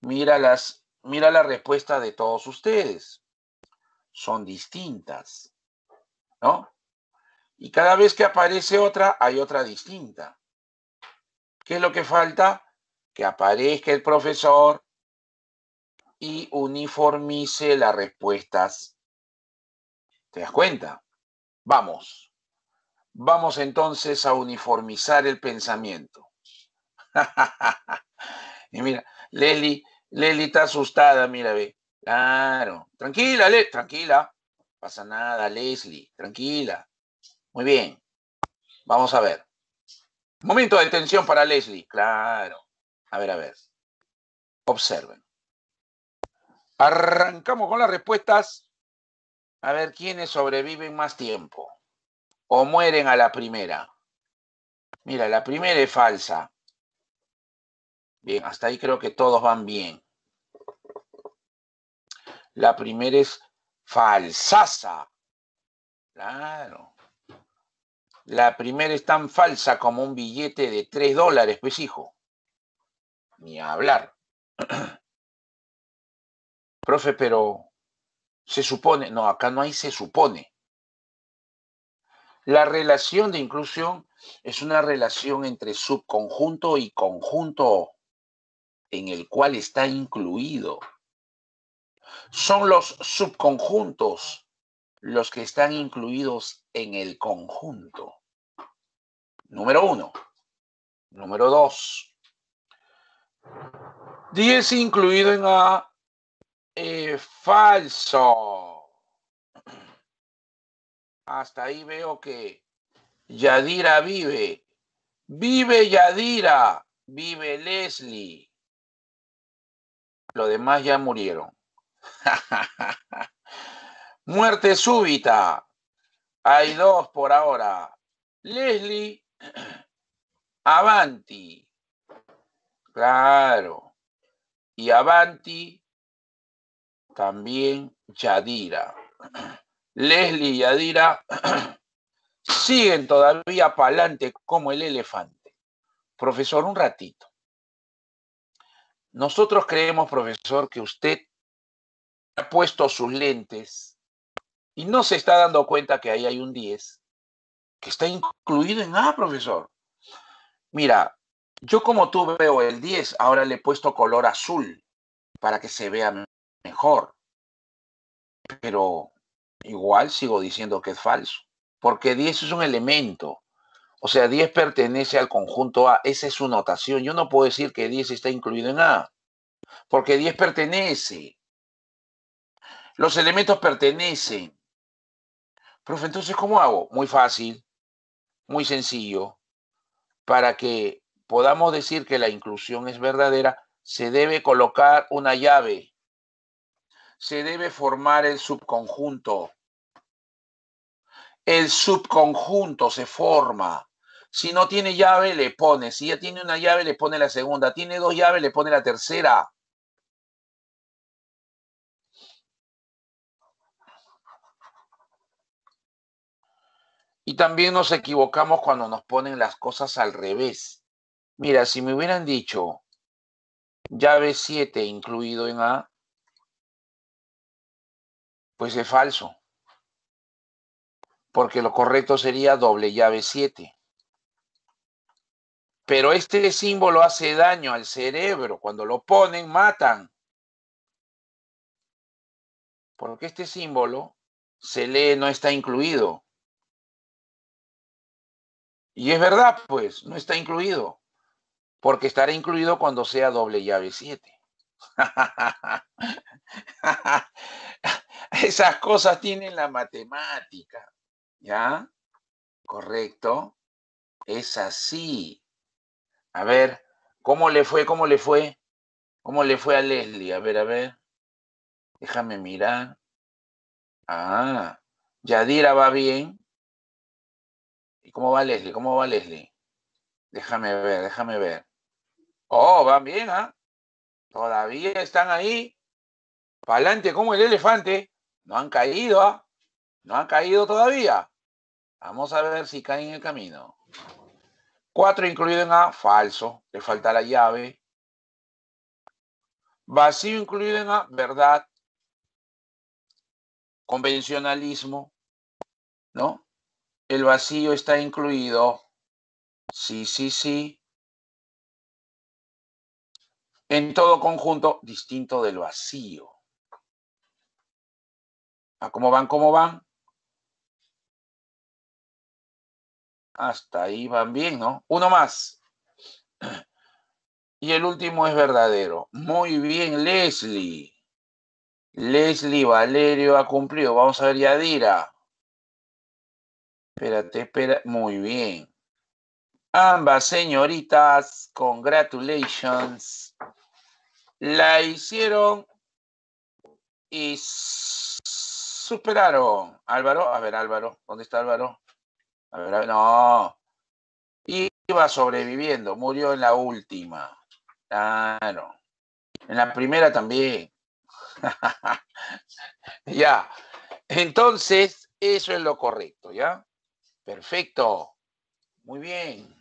mira, las, mira la respuesta de todos ustedes. Son distintas, ¿no? Y cada vez que aparece otra, hay otra distinta. ¿Qué es lo que falta? Que aparezca el profesor y uniformice las respuestas. ¿Te das cuenta? Vamos. Vamos entonces a uniformizar el pensamiento. *laughs* y mira, Leli, Leli está asustada, mira, ve. Claro. Tranquila, Le tranquila. Pasa nada, Leslie, tranquila. Muy bien. Vamos a ver. Momento de tensión para Leslie. Claro. A ver, a ver. Observen. Arrancamos con las respuestas. A ver quiénes sobreviven más tiempo. O mueren a la primera. Mira, la primera es falsa. Bien, hasta ahí creo que todos van bien. La primera es falsasa. Claro. La primera es tan falsa como un billete de 3 dólares, pues hijo. Ni hablar. *clears throat* Profe, pero se supone, no, acá no hay se supone. La relación de inclusión es una relación entre subconjunto y conjunto en el cual está incluido. Son los subconjuntos los que están incluidos en el conjunto. Número uno. Número dos. 10 incluido en A. Eh, falso. Hasta ahí veo que Yadira vive. Vive Yadira. Vive Leslie. Los demás ya murieron. *laughs* Muerte súbita. Hay dos por ahora. Leslie *clears throat* Avanti. Claro. Y Avanti también Yadira. *clears throat* Leslie y Yadira *clears throat* siguen todavía para adelante como el elefante. Profesor, un ratito. Nosotros creemos, profesor, que usted ha puesto sus lentes y no se está dando cuenta que ahí hay un 10 que está incluido en A, profesor. Mira, yo como tú veo el 10, ahora le he puesto color azul para que se vea mejor. Pero igual sigo diciendo que es falso, porque 10 es un elemento. O sea, 10 pertenece al conjunto A. Esa es su notación. Yo no puedo decir que 10 está incluido en A, porque 10 pertenece. Los elementos pertenecen. Profe, entonces, ¿cómo hago? Muy fácil, muy sencillo. Para que podamos decir que la inclusión es verdadera, se debe colocar una llave. Se debe formar el subconjunto el subconjunto se forma. Si no tiene llave, le pone. Si ya tiene una llave, le pone la segunda. Tiene dos llaves, le pone la tercera. Y también nos equivocamos cuando nos ponen las cosas al revés. Mira, si me hubieran dicho llave 7 incluido en A, pues es falso porque lo correcto sería doble llave 7. Pero este símbolo hace daño al cerebro. Cuando lo ponen, matan. Porque este símbolo se lee, no está incluido. Y es verdad, pues, no está incluido. Porque estará incluido cuando sea doble llave 7. *laughs* Esas cosas tienen la matemática. ¿Ya? ¿Correcto? Es así. A ver, ¿cómo le fue? ¿Cómo le fue? ¿Cómo le fue a Leslie? A ver, a ver. Déjame mirar. Ah, Yadira va bien. ¿Y cómo va Leslie? ¿Cómo va Leslie? Déjame ver, déjame ver. Oh, van bien, ¿ah? Todavía están ahí. Para adelante como el elefante. No han caído, ¿ah? No han caído todavía. Vamos a ver si cae en el camino. Cuatro incluido en A, falso, le falta la llave. Vacío incluido en A, verdad. Convencionalismo, ¿no? El vacío está incluido. Sí, sí, sí. En todo conjunto, distinto del vacío. ¿A cómo van? ¿Cómo van? Hasta ahí van bien, ¿no? Uno más. *clears throat* Y el último es verdadero. Muy bien, Leslie. Leslie Valerio ha cumplido. Vamos a ver, Yadira. Espérate, espera. Muy bien. Ambas señoritas, congratulations. La hicieron y superaron. Álvaro, a ver, Álvaro, ¿dónde está Álvaro? no. Iba sobreviviendo, murió en la última. Claro. En la primera también. *laughs* ya. Entonces, eso es lo correcto, ¿ya? Perfecto. Muy bien.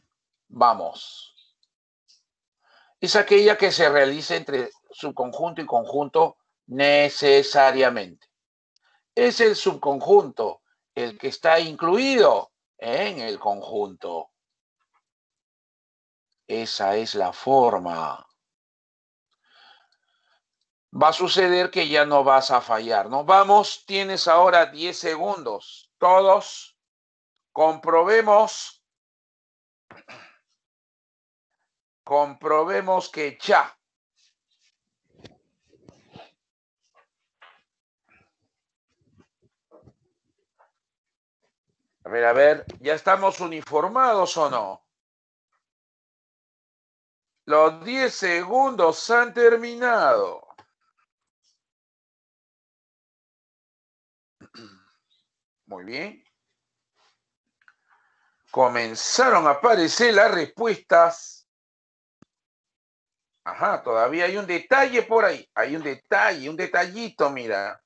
Vamos. Es aquella que se realiza entre subconjunto y conjunto necesariamente. Es el subconjunto el que está incluido en el conjunto. Esa es la forma. Va a suceder que ya no vas a fallar. Nos vamos, tienes ahora 10 segundos. Todos comprobemos comprobemos que ya A ver, a ver, ¿ya estamos uniformados o no? Los 10 segundos han terminado. *clears throat* Muy bien. Comenzaron a aparecer las respuestas. Ajá, todavía hay un detalle por ahí. Hay un detalle, un detallito, mira.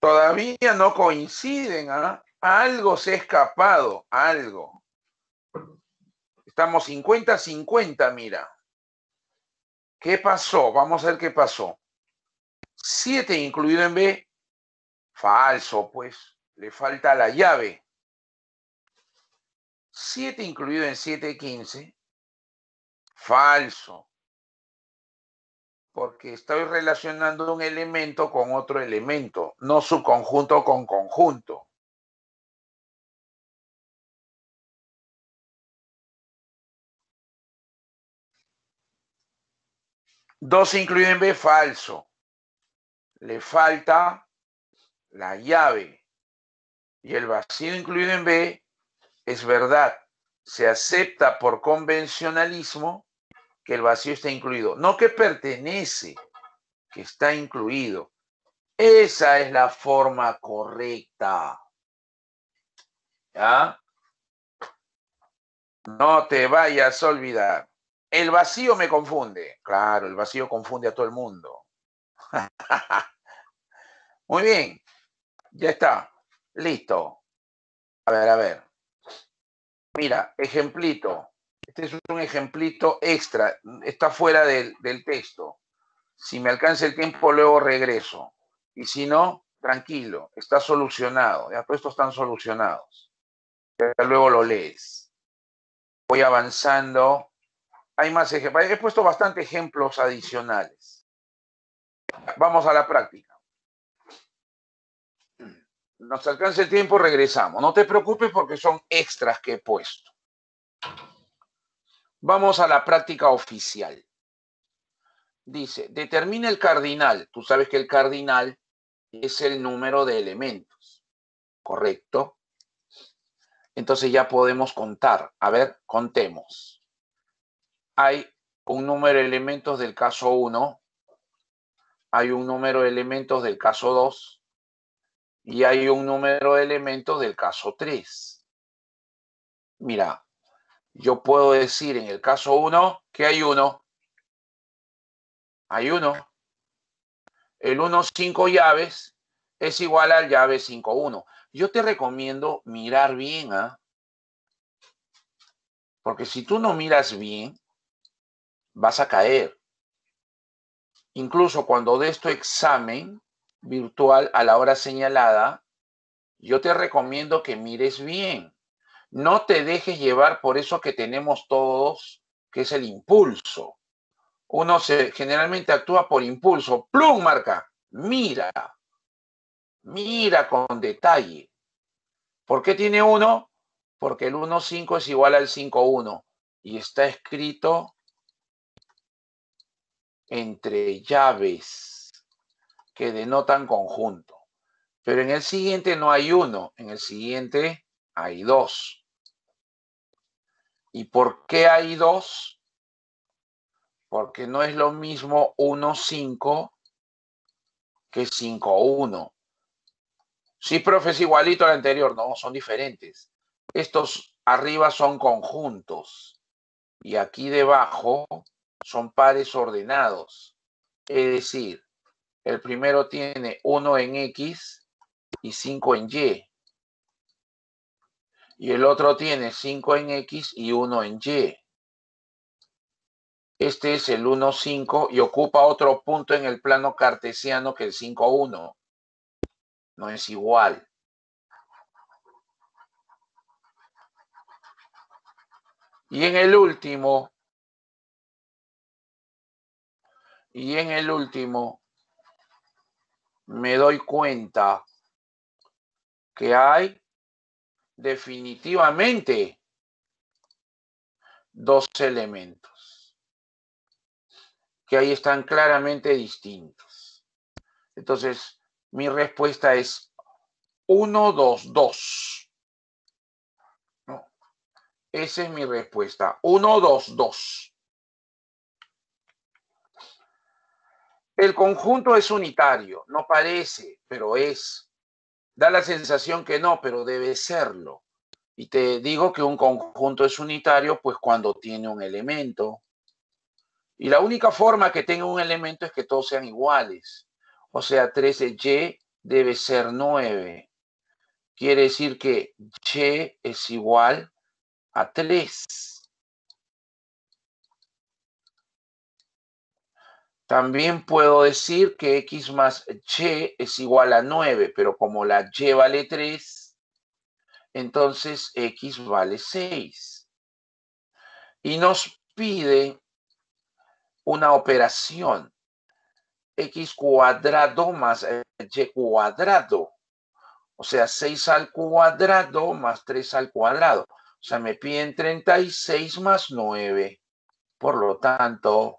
Todavía no coinciden, ¿ah? Algo se ha escapado, algo. Estamos 50-50, mira. ¿Qué pasó? Vamos a ver qué pasó. 7 incluido en B. Falso, pues. Le falta la llave. 7 incluido en 7, 15. Falso. Porque estoy relacionando un elemento con otro elemento, no su conjunto con conjunto. 2 incluido en B, falso. Le falta la llave. Y el vacío incluido en B es verdad. Se acepta por convencionalismo que el vacío está incluido. No que pertenece, que está incluido. Esa es la forma correcta. ¿Ya? No te vayas a olvidar. El vacío me confunde. Claro, el vacío confunde a todo el mundo. *laughs* Muy bien. Ya está. Listo. A ver, a ver. Mira, ejemplito. Este es un ejemplito extra. Está fuera del, texto. Si me alcanza el tiempo, luego regreso. Y si no, tranquilo. Está solucionado. Ya todos estos están solucionados. Ya luego lo lees. Voy avanzando hay más ejemplos. He puesto bastantes ejemplos adicionales. Vamos a la práctica. Nos alcanza el tiempo, regresamos. No te preocupes porque son extras que he puesto. Vamos a la práctica oficial. Dice, determina el cardinal. Tú sabes que el cardinal es el número de elementos, ¿correcto? Entonces ya podemos contar. A ver, contemos hay un número de elementos del caso 1, hay un número de elementos del caso 2 y hay un número de elementos del caso 3. Mira, yo puedo decir en el caso 1 que hay uno. Hay uno. El 1, 5 llaves es igual al llave 5, 1. Yo te recomiendo mirar bien, ¿ah? Porque si tú no miras bien, vas a caer. Incluso cuando de tu examen virtual a la hora señalada, yo te recomiendo que mires bien. No te dejes llevar por eso que tenemos todos, que es el impulso. Uno se generalmente actúa por impulso. Plum, marca. Mira. Mira con detalle. ¿Por qué tiene uno? Porque el 1.5 es igual al 5.1 y está escrito entre llaves que denotan conjunto. Pero en el siguiente no hay uno, en el siguiente hay dos. ¿Y por qué hay dos? Porque no es lo mismo 1-5 que 5-1. Sí, profe, es igualito al anterior. No, son diferentes. Estos arriba son conjuntos. Y aquí debajo son pares ordenados. Es decir, el primero tiene 1 en X y 5 en Y. Y el otro tiene 5 en X y 1 en Y. Este es el 1, 5 y ocupa otro punto en el plano cartesiano que el 5, 1. No es igual. Y en el último, Y en el último, me doy cuenta que hay definitivamente dos elementos que ahí están claramente distintos. Entonces, mi respuesta es 1, 2, 2. Esa es mi respuesta. 1, 2, 2. El conjunto es unitario, no parece, pero es. Da la sensación que no, pero debe serlo. Y te digo que un conjunto es unitario, pues cuando tiene un elemento. Y la única forma que tenga un elemento es que todos sean iguales. O sea, 13Y debe ser 9. Quiere decir que Y es igual a 3. También puedo decir que x más y es igual a 9, pero como la y vale 3, entonces x vale 6. Y nos pide una operación x cuadrado más y cuadrado. O sea, 6 al cuadrado más 3 al cuadrado. O sea, me piden 36 más 9. Por lo tanto,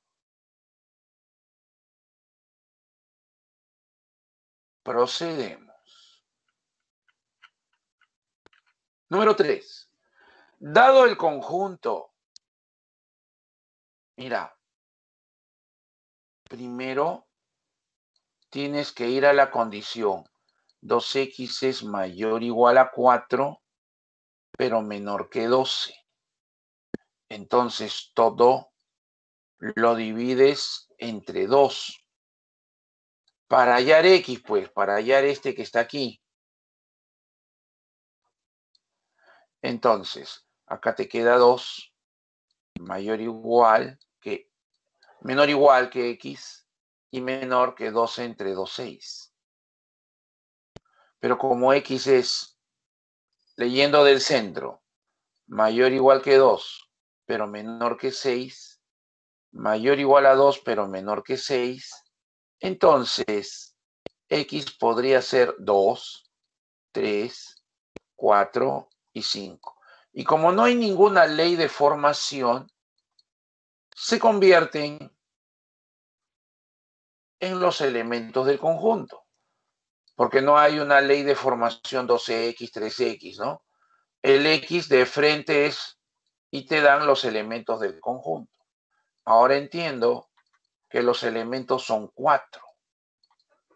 Procedemos. Número 3. Dado el conjunto, mira, primero tienes que ir a la condición 2x es mayor o igual a 4, pero menor que 12. Entonces todo lo divides entre 2 para hallar X, pues, para hallar este que está aquí. Entonces, acá te queda 2 mayor o igual que, menor o igual que X y menor que 2 entre 2, 6. Pero como X es, leyendo del centro, mayor o igual que 2, pero menor que 6, mayor o igual a 2, pero menor que 6, entonces, X podría ser 2, 3, 4 y 5. Y como no hay ninguna ley de formación, se convierten en los elementos del conjunto. Porque no hay una ley de formación 12X, 3X, ¿no? El X de frente es y te dan los elementos del conjunto. Ahora entiendo que los elementos son cuatro.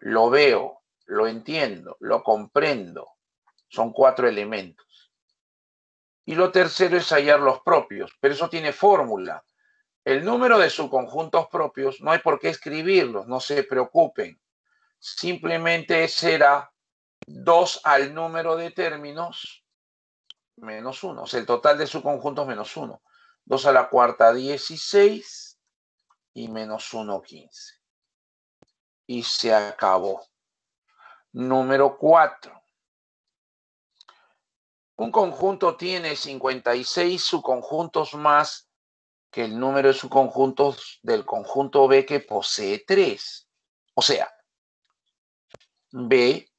Lo veo, lo entiendo, lo comprendo. Son cuatro elementos. Y lo tercero es hallar los propios, pero eso tiene fórmula. El número de subconjuntos propios no hay por qué escribirlos, no se preocupen. Simplemente será 2 al número de términos menos uno. o sea, el total de subconjuntos menos uno. Dos a la cuarta, 16 y menos 1.15. Y se acabó. Número 4. Un conjunto tiene 56 subconjuntos más que el número de subconjuntos del conjunto B que posee 3. O sea, B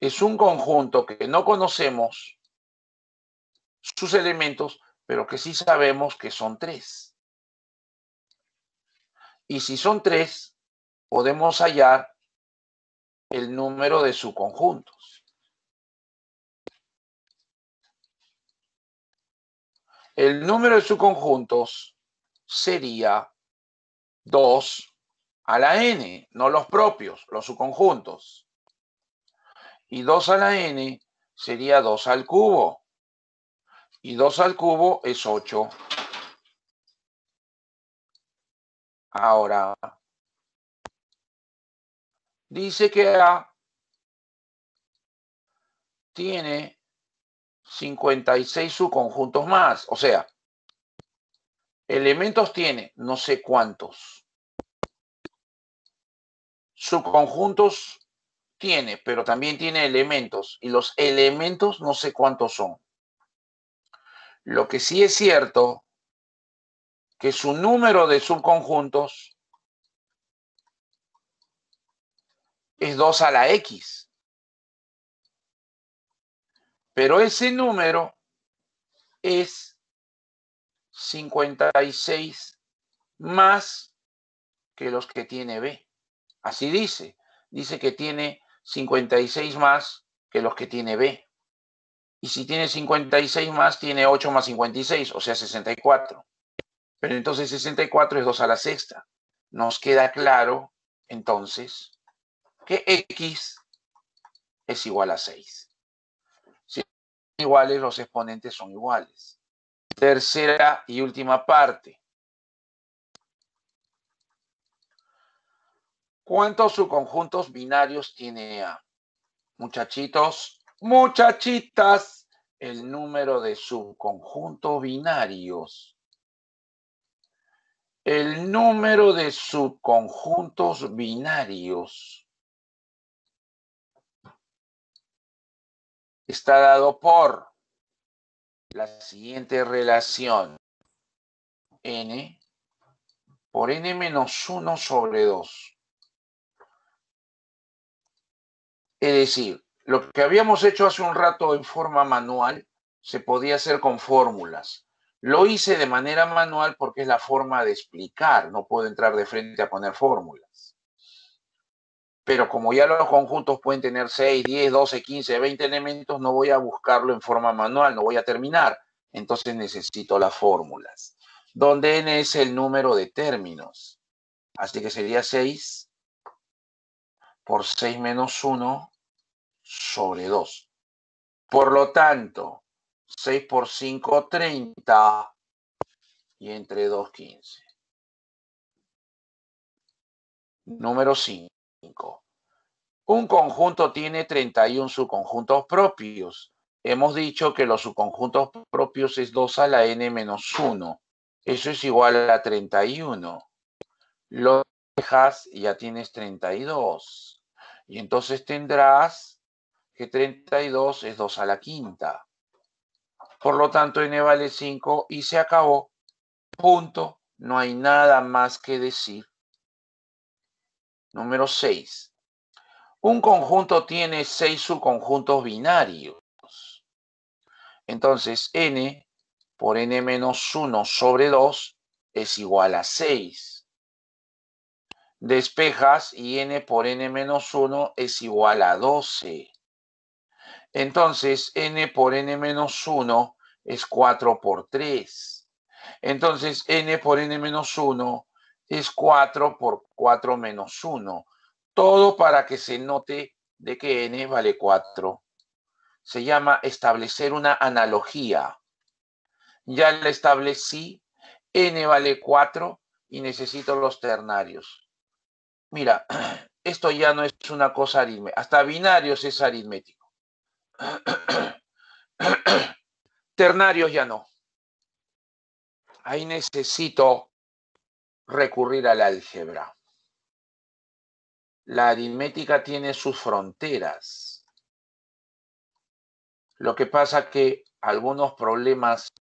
es un conjunto que no conocemos sus elementos, pero que sí sabemos que son 3. Y si son tres, podemos hallar el número de subconjuntos. El número de subconjuntos sería 2 a la n, no los propios, los subconjuntos. Y 2 a la n sería 2 al cubo. Y 2 al cubo es 8. Ahora, dice que A tiene 56 subconjuntos más, o sea, elementos tiene no sé cuántos. Subconjuntos tiene, pero también tiene elementos y los elementos no sé cuántos son. Lo que sí es cierto que su número de subconjuntos es 2 a la X. Pero ese número es 56 más que los que tiene B. Así dice. Dice que tiene 56 más que los que tiene B. Y si tiene 56 más, tiene 8 más 56, o sea, 64. Pero entonces 64 es 2 a la sexta. Nos queda claro, entonces, que x es igual a 6. Si son iguales, los exponentes son iguales. Tercera y última parte. ¿Cuántos subconjuntos binarios tiene A? Muchachitos, muchachitas, el número de subconjuntos binarios el número de subconjuntos binarios está dado por la siguiente relación. n por n menos 1 sobre 2. Es decir, lo que habíamos hecho hace un rato en forma manual se podía hacer con fórmulas. Lo hice de manera manual porque es la forma de explicar, no puedo entrar de frente a poner fórmulas. Pero como ya los conjuntos pueden tener 6, 10, 12, 15, 20 elementos, no voy a buscarlo en forma manual, no voy a terminar. Entonces necesito las fórmulas, donde n es el número de términos. Así que sería 6 por 6 menos 1 sobre 2. Por lo tanto, 6 por 5, 30. Y entre 2, 15. Número 5. Un conjunto tiene 31 subconjuntos propios. Hemos dicho que los subconjuntos propios es 2 a la n menos 1. Eso es igual a 31. Lo dejas y ya tienes 32. Y entonces tendrás que 32 es 2 a la quinta. Por lo tanto, n vale 5 y se acabó. Punto. No hay nada más que decir. Número 6. Un conjunto tiene 6 subconjuntos binarios. Entonces, n por n menos 1 sobre 2 es igual a 6. Despejas y n por n menos 1 es igual a 12. Entonces, n por n menos 1 es 4 por 3. Entonces, n por n menos 1 es 4 por 4 menos 1. Todo para que se note de que n vale 4. Se llama establecer una analogía. Ya la establecí, n vale 4 y necesito los ternarios. Mira, *clears throat* esto ya no es una cosa aritmética, hasta binarios es aritmético. *coughs* Ternarios ya no. Ahí necesito recurrir al álgebra. La aritmética tiene sus fronteras. Lo que pasa que algunos problemas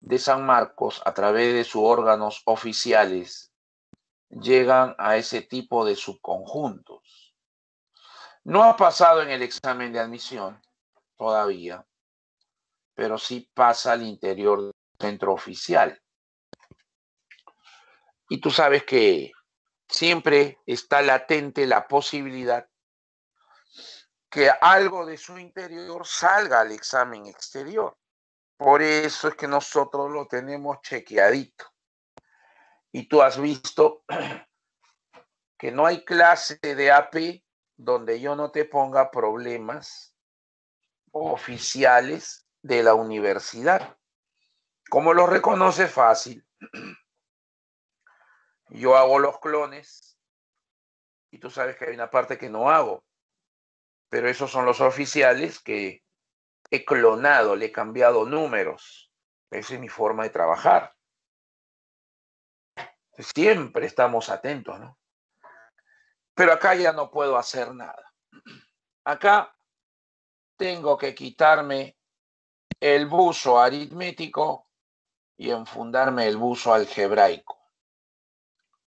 de San Marcos a través de sus órganos oficiales llegan a ese tipo de subconjuntos no ha pasado en el examen de admisión todavía, pero sí pasa al interior del centro oficial. Y tú sabes que siempre está latente la posibilidad que algo de su interior salga al examen exterior. Por eso es que nosotros lo tenemos chequeadito. Y tú has visto *clears throat* que no hay clase de AP donde yo no te ponga problemas oficiales de la universidad. como lo reconoce? Fácil. *clears throat* Yo hago los clones y tú sabes que hay una parte que no hago, pero esos son los oficiales que he clonado, le he cambiado números. Esa es mi forma de trabajar. Siempre estamos atentos, ¿no? Pero acá ya no puedo hacer nada. Acá tengo que quitarme el buzo aritmético y enfundarme el buzo algebraico.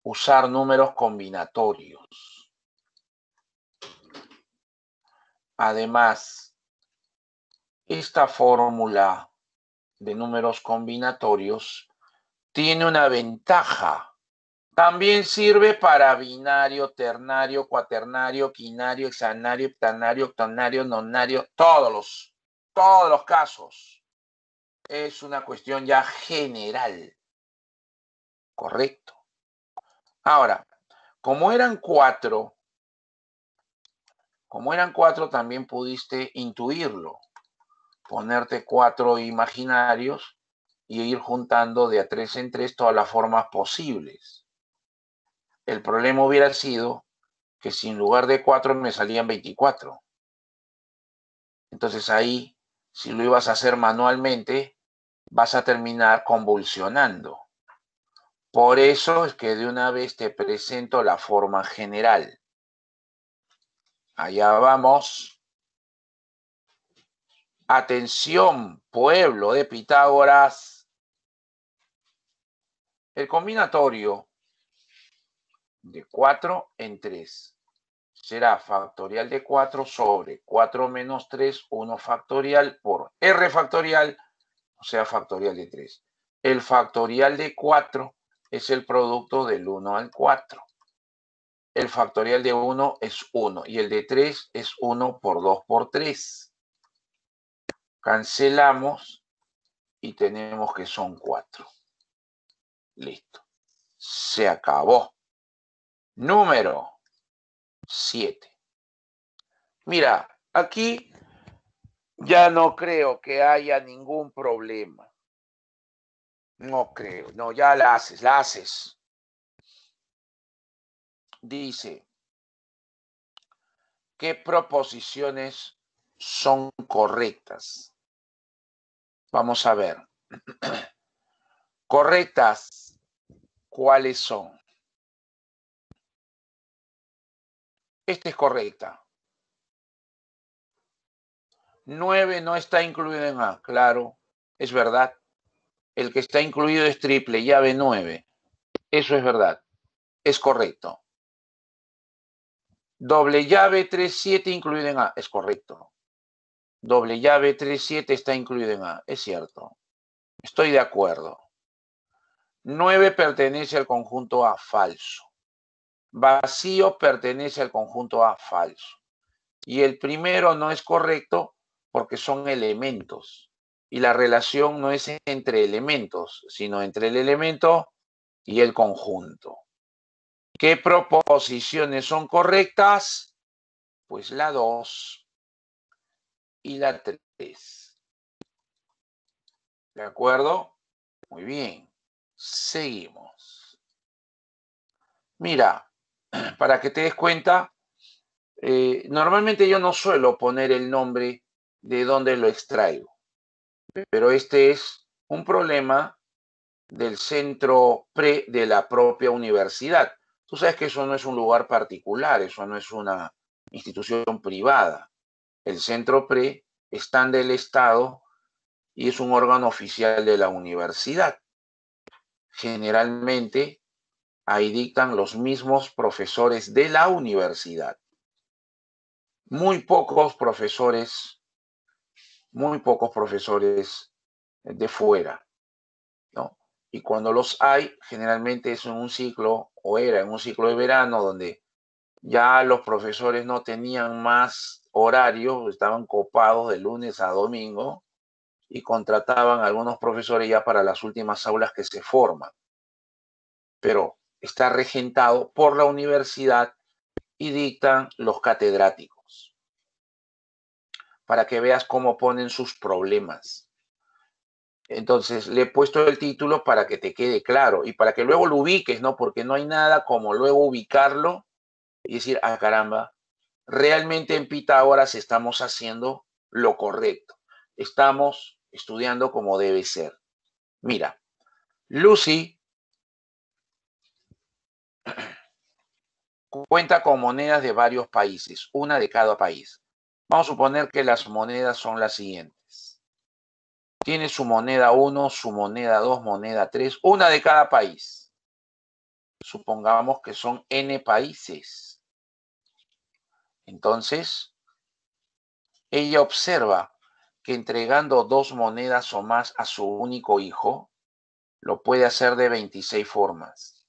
Usar números combinatorios. Además, esta fórmula de números combinatorios tiene una ventaja también sirve para binario, ternario, cuaternario, quinario, hexanario, heptanario, octanario, nonario, todos los, todos los casos. Es una cuestión ya general. Correcto. Ahora, como eran cuatro, como eran cuatro, también pudiste intuirlo, ponerte cuatro imaginarios y ir juntando de a tres en tres todas las formas posibles el problema hubiera sido que sin lugar de cuatro me salían 24. Entonces ahí, si lo ibas a hacer manualmente, vas a terminar convulsionando. Por eso es que de una vez te presento la forma general. Allá vamos. Atención, pueblo de Pitágoras. El combinatorio de 4 en 3. Será factorial de 4 sobre 4 menos 3, 1 factorial por r factorial, o sea, factorial de 3. El factorial de 4 es el producto del 1 al 4. El factorial de 1 es 1 y el de 3 es 1 por 2 por 3. Cancelamos y tenemos que son 4. Listo. Se acabó número 7. Mira, aquí ya no creo que haya ningún problema. No creo, no, ya la haces, la haces. Dice, ¿qué proposiciones son correctas? Vamos a ver. *clears throat* correctas, ¿cuáles son? Esta es correcta. 9 no está incluido en A, claro, es verdad. El que está incluido es triple, llave 9. Eso es verdad, es correcto. Doble llave 37 incluido en A, es correcto. Doble llave 37 está incluido en A, es cierto. Estoy de acuerdo. 9 pertenece al conjunto A, falso vacío pertenece al conjunto A falso. Y el primero no es correcto porque son elementos. Y la relación no es entre elementos, sino entre el elemento y el conjunto. ¿Qué proposiciones son correctas? Pues la 2 y la 3. ¿De acuerdo? Muy bien. Seguimos. Mira, para que te des cuenta, eh, normalmente yo no suelo poner el nombre de dónde lo extraigo, pero este es un problema del centro pre de la propia universidad. Tú sabes que eso no es un lugar particular, eso no es una institución privada. El centro pre está del Estado y es un órgano oficial de la universidad. Generalmente ahí dictan los mismos profesores de la universidad. Muy pocos profesores, muy pocos profesores de fuera, Y cuando los hay, generalmente es en un ciclo, o era en un ciclo de verano, donde ya los profesores no tenían más horario, estaban copados de lunes a domingo, y contrataban algunos profesores ya para las últimas aulas que se forman. Pero está regentado por la universidad y dictan los catedráticos. Para que veas cómo ponen sus problemas. Entonces, le he puesto el título para que te quede claro y para que luego lo ubiques, ¿no? Porque no hay nada como luego ubicarlo y decir, ah, caramba, realmente en Pitágoras estamos haciendo lo correcto. Estamos estudiando como debe ser. Mira, Lucy Cuenta con monedas de varios países, una de cada país. Vamos a suponer que las monedas son las siguientes. Tiene su moneda 1, su moneda 2, moneda 3, una de cada país. Supongamos que son n países. Entonces, ella observa que entregando dos monedas o más a su único hijo, lo puede hacer de 26 formas.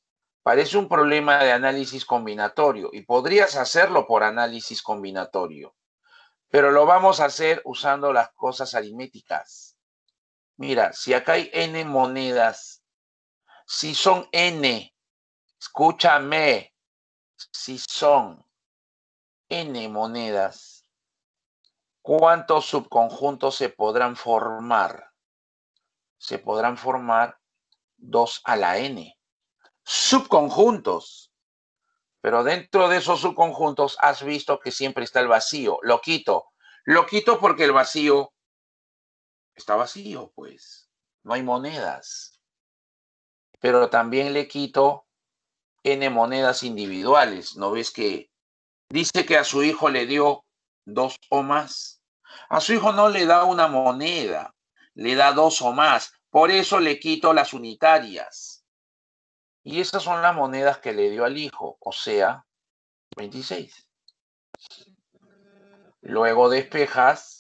Parece un problema de análisis combinatorio y podrías hacerlo por análisis combinatorio, pero lo vamos a hacer usando las cosas aritméticas. Mira, si acá hay n monedas, si son n, escúchame, si son n monedas, ¿cuántos subconjuntos se podrán formar? Se podrán formar 2 a la n subconjuntos. Pero dentro de esos subconjuntos has visto que siempre está el vacío. Lo quito. Lo quito porque el vacío está vacío, pues. No hay monedas. Pero también le quito n monedas individuales. ¿No ves que dice que a su hijo le dio dos o más? A su hijo no le da una moneda, le da dos o más. Por eso le quito las unitarias y esas son las monedas que le dio al hijo, o sea, 26. Luego despejas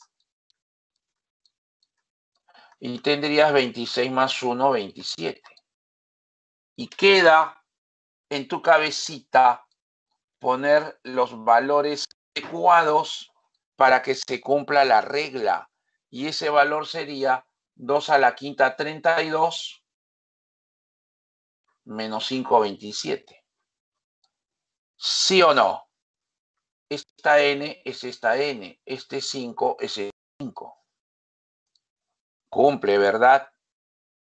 y tendrías 26 más 1, 27. Y queda en tu cabecita poner los valores adecuados para que se cumpla la regla. Y ese valor sería 2 a la quinta 32 menos 27. ¿Sí o no? Esta n es esta n, este 5 es el este 5. Cumple, ¿verdad?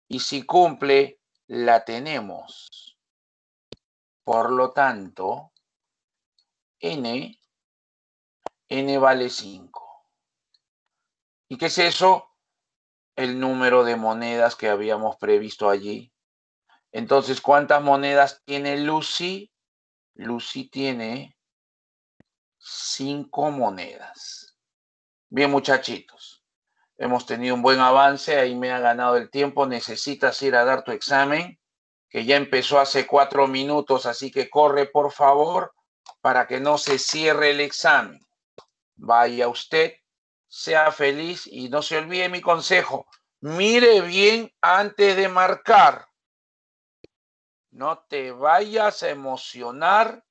Y si cumple, la tenemos. Por lo tanto, n, n vale 5. ¿Y qué es eso? El número de monedas que habíamos previsto allí entonces, ¿cuántas monedas tiene Lucy? Lucy tiene cinco monedas. Bien, muchachitos. Hemos tenido un buen avance, ahí me ha ganado el tiempo. Necesitas ir a dar tu examen, que ya empezó hace cuatro minutos, así que corre, por favor, para que no se cierre el examen. Vaya usted, sea feliz y no se olvide mi consejo. Mire bien antes de marcar. No te vayas a emocionar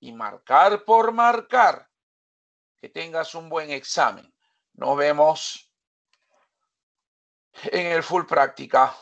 y marcar por marcar. Que tengas un buen examen. Nos vemos en el full práctica.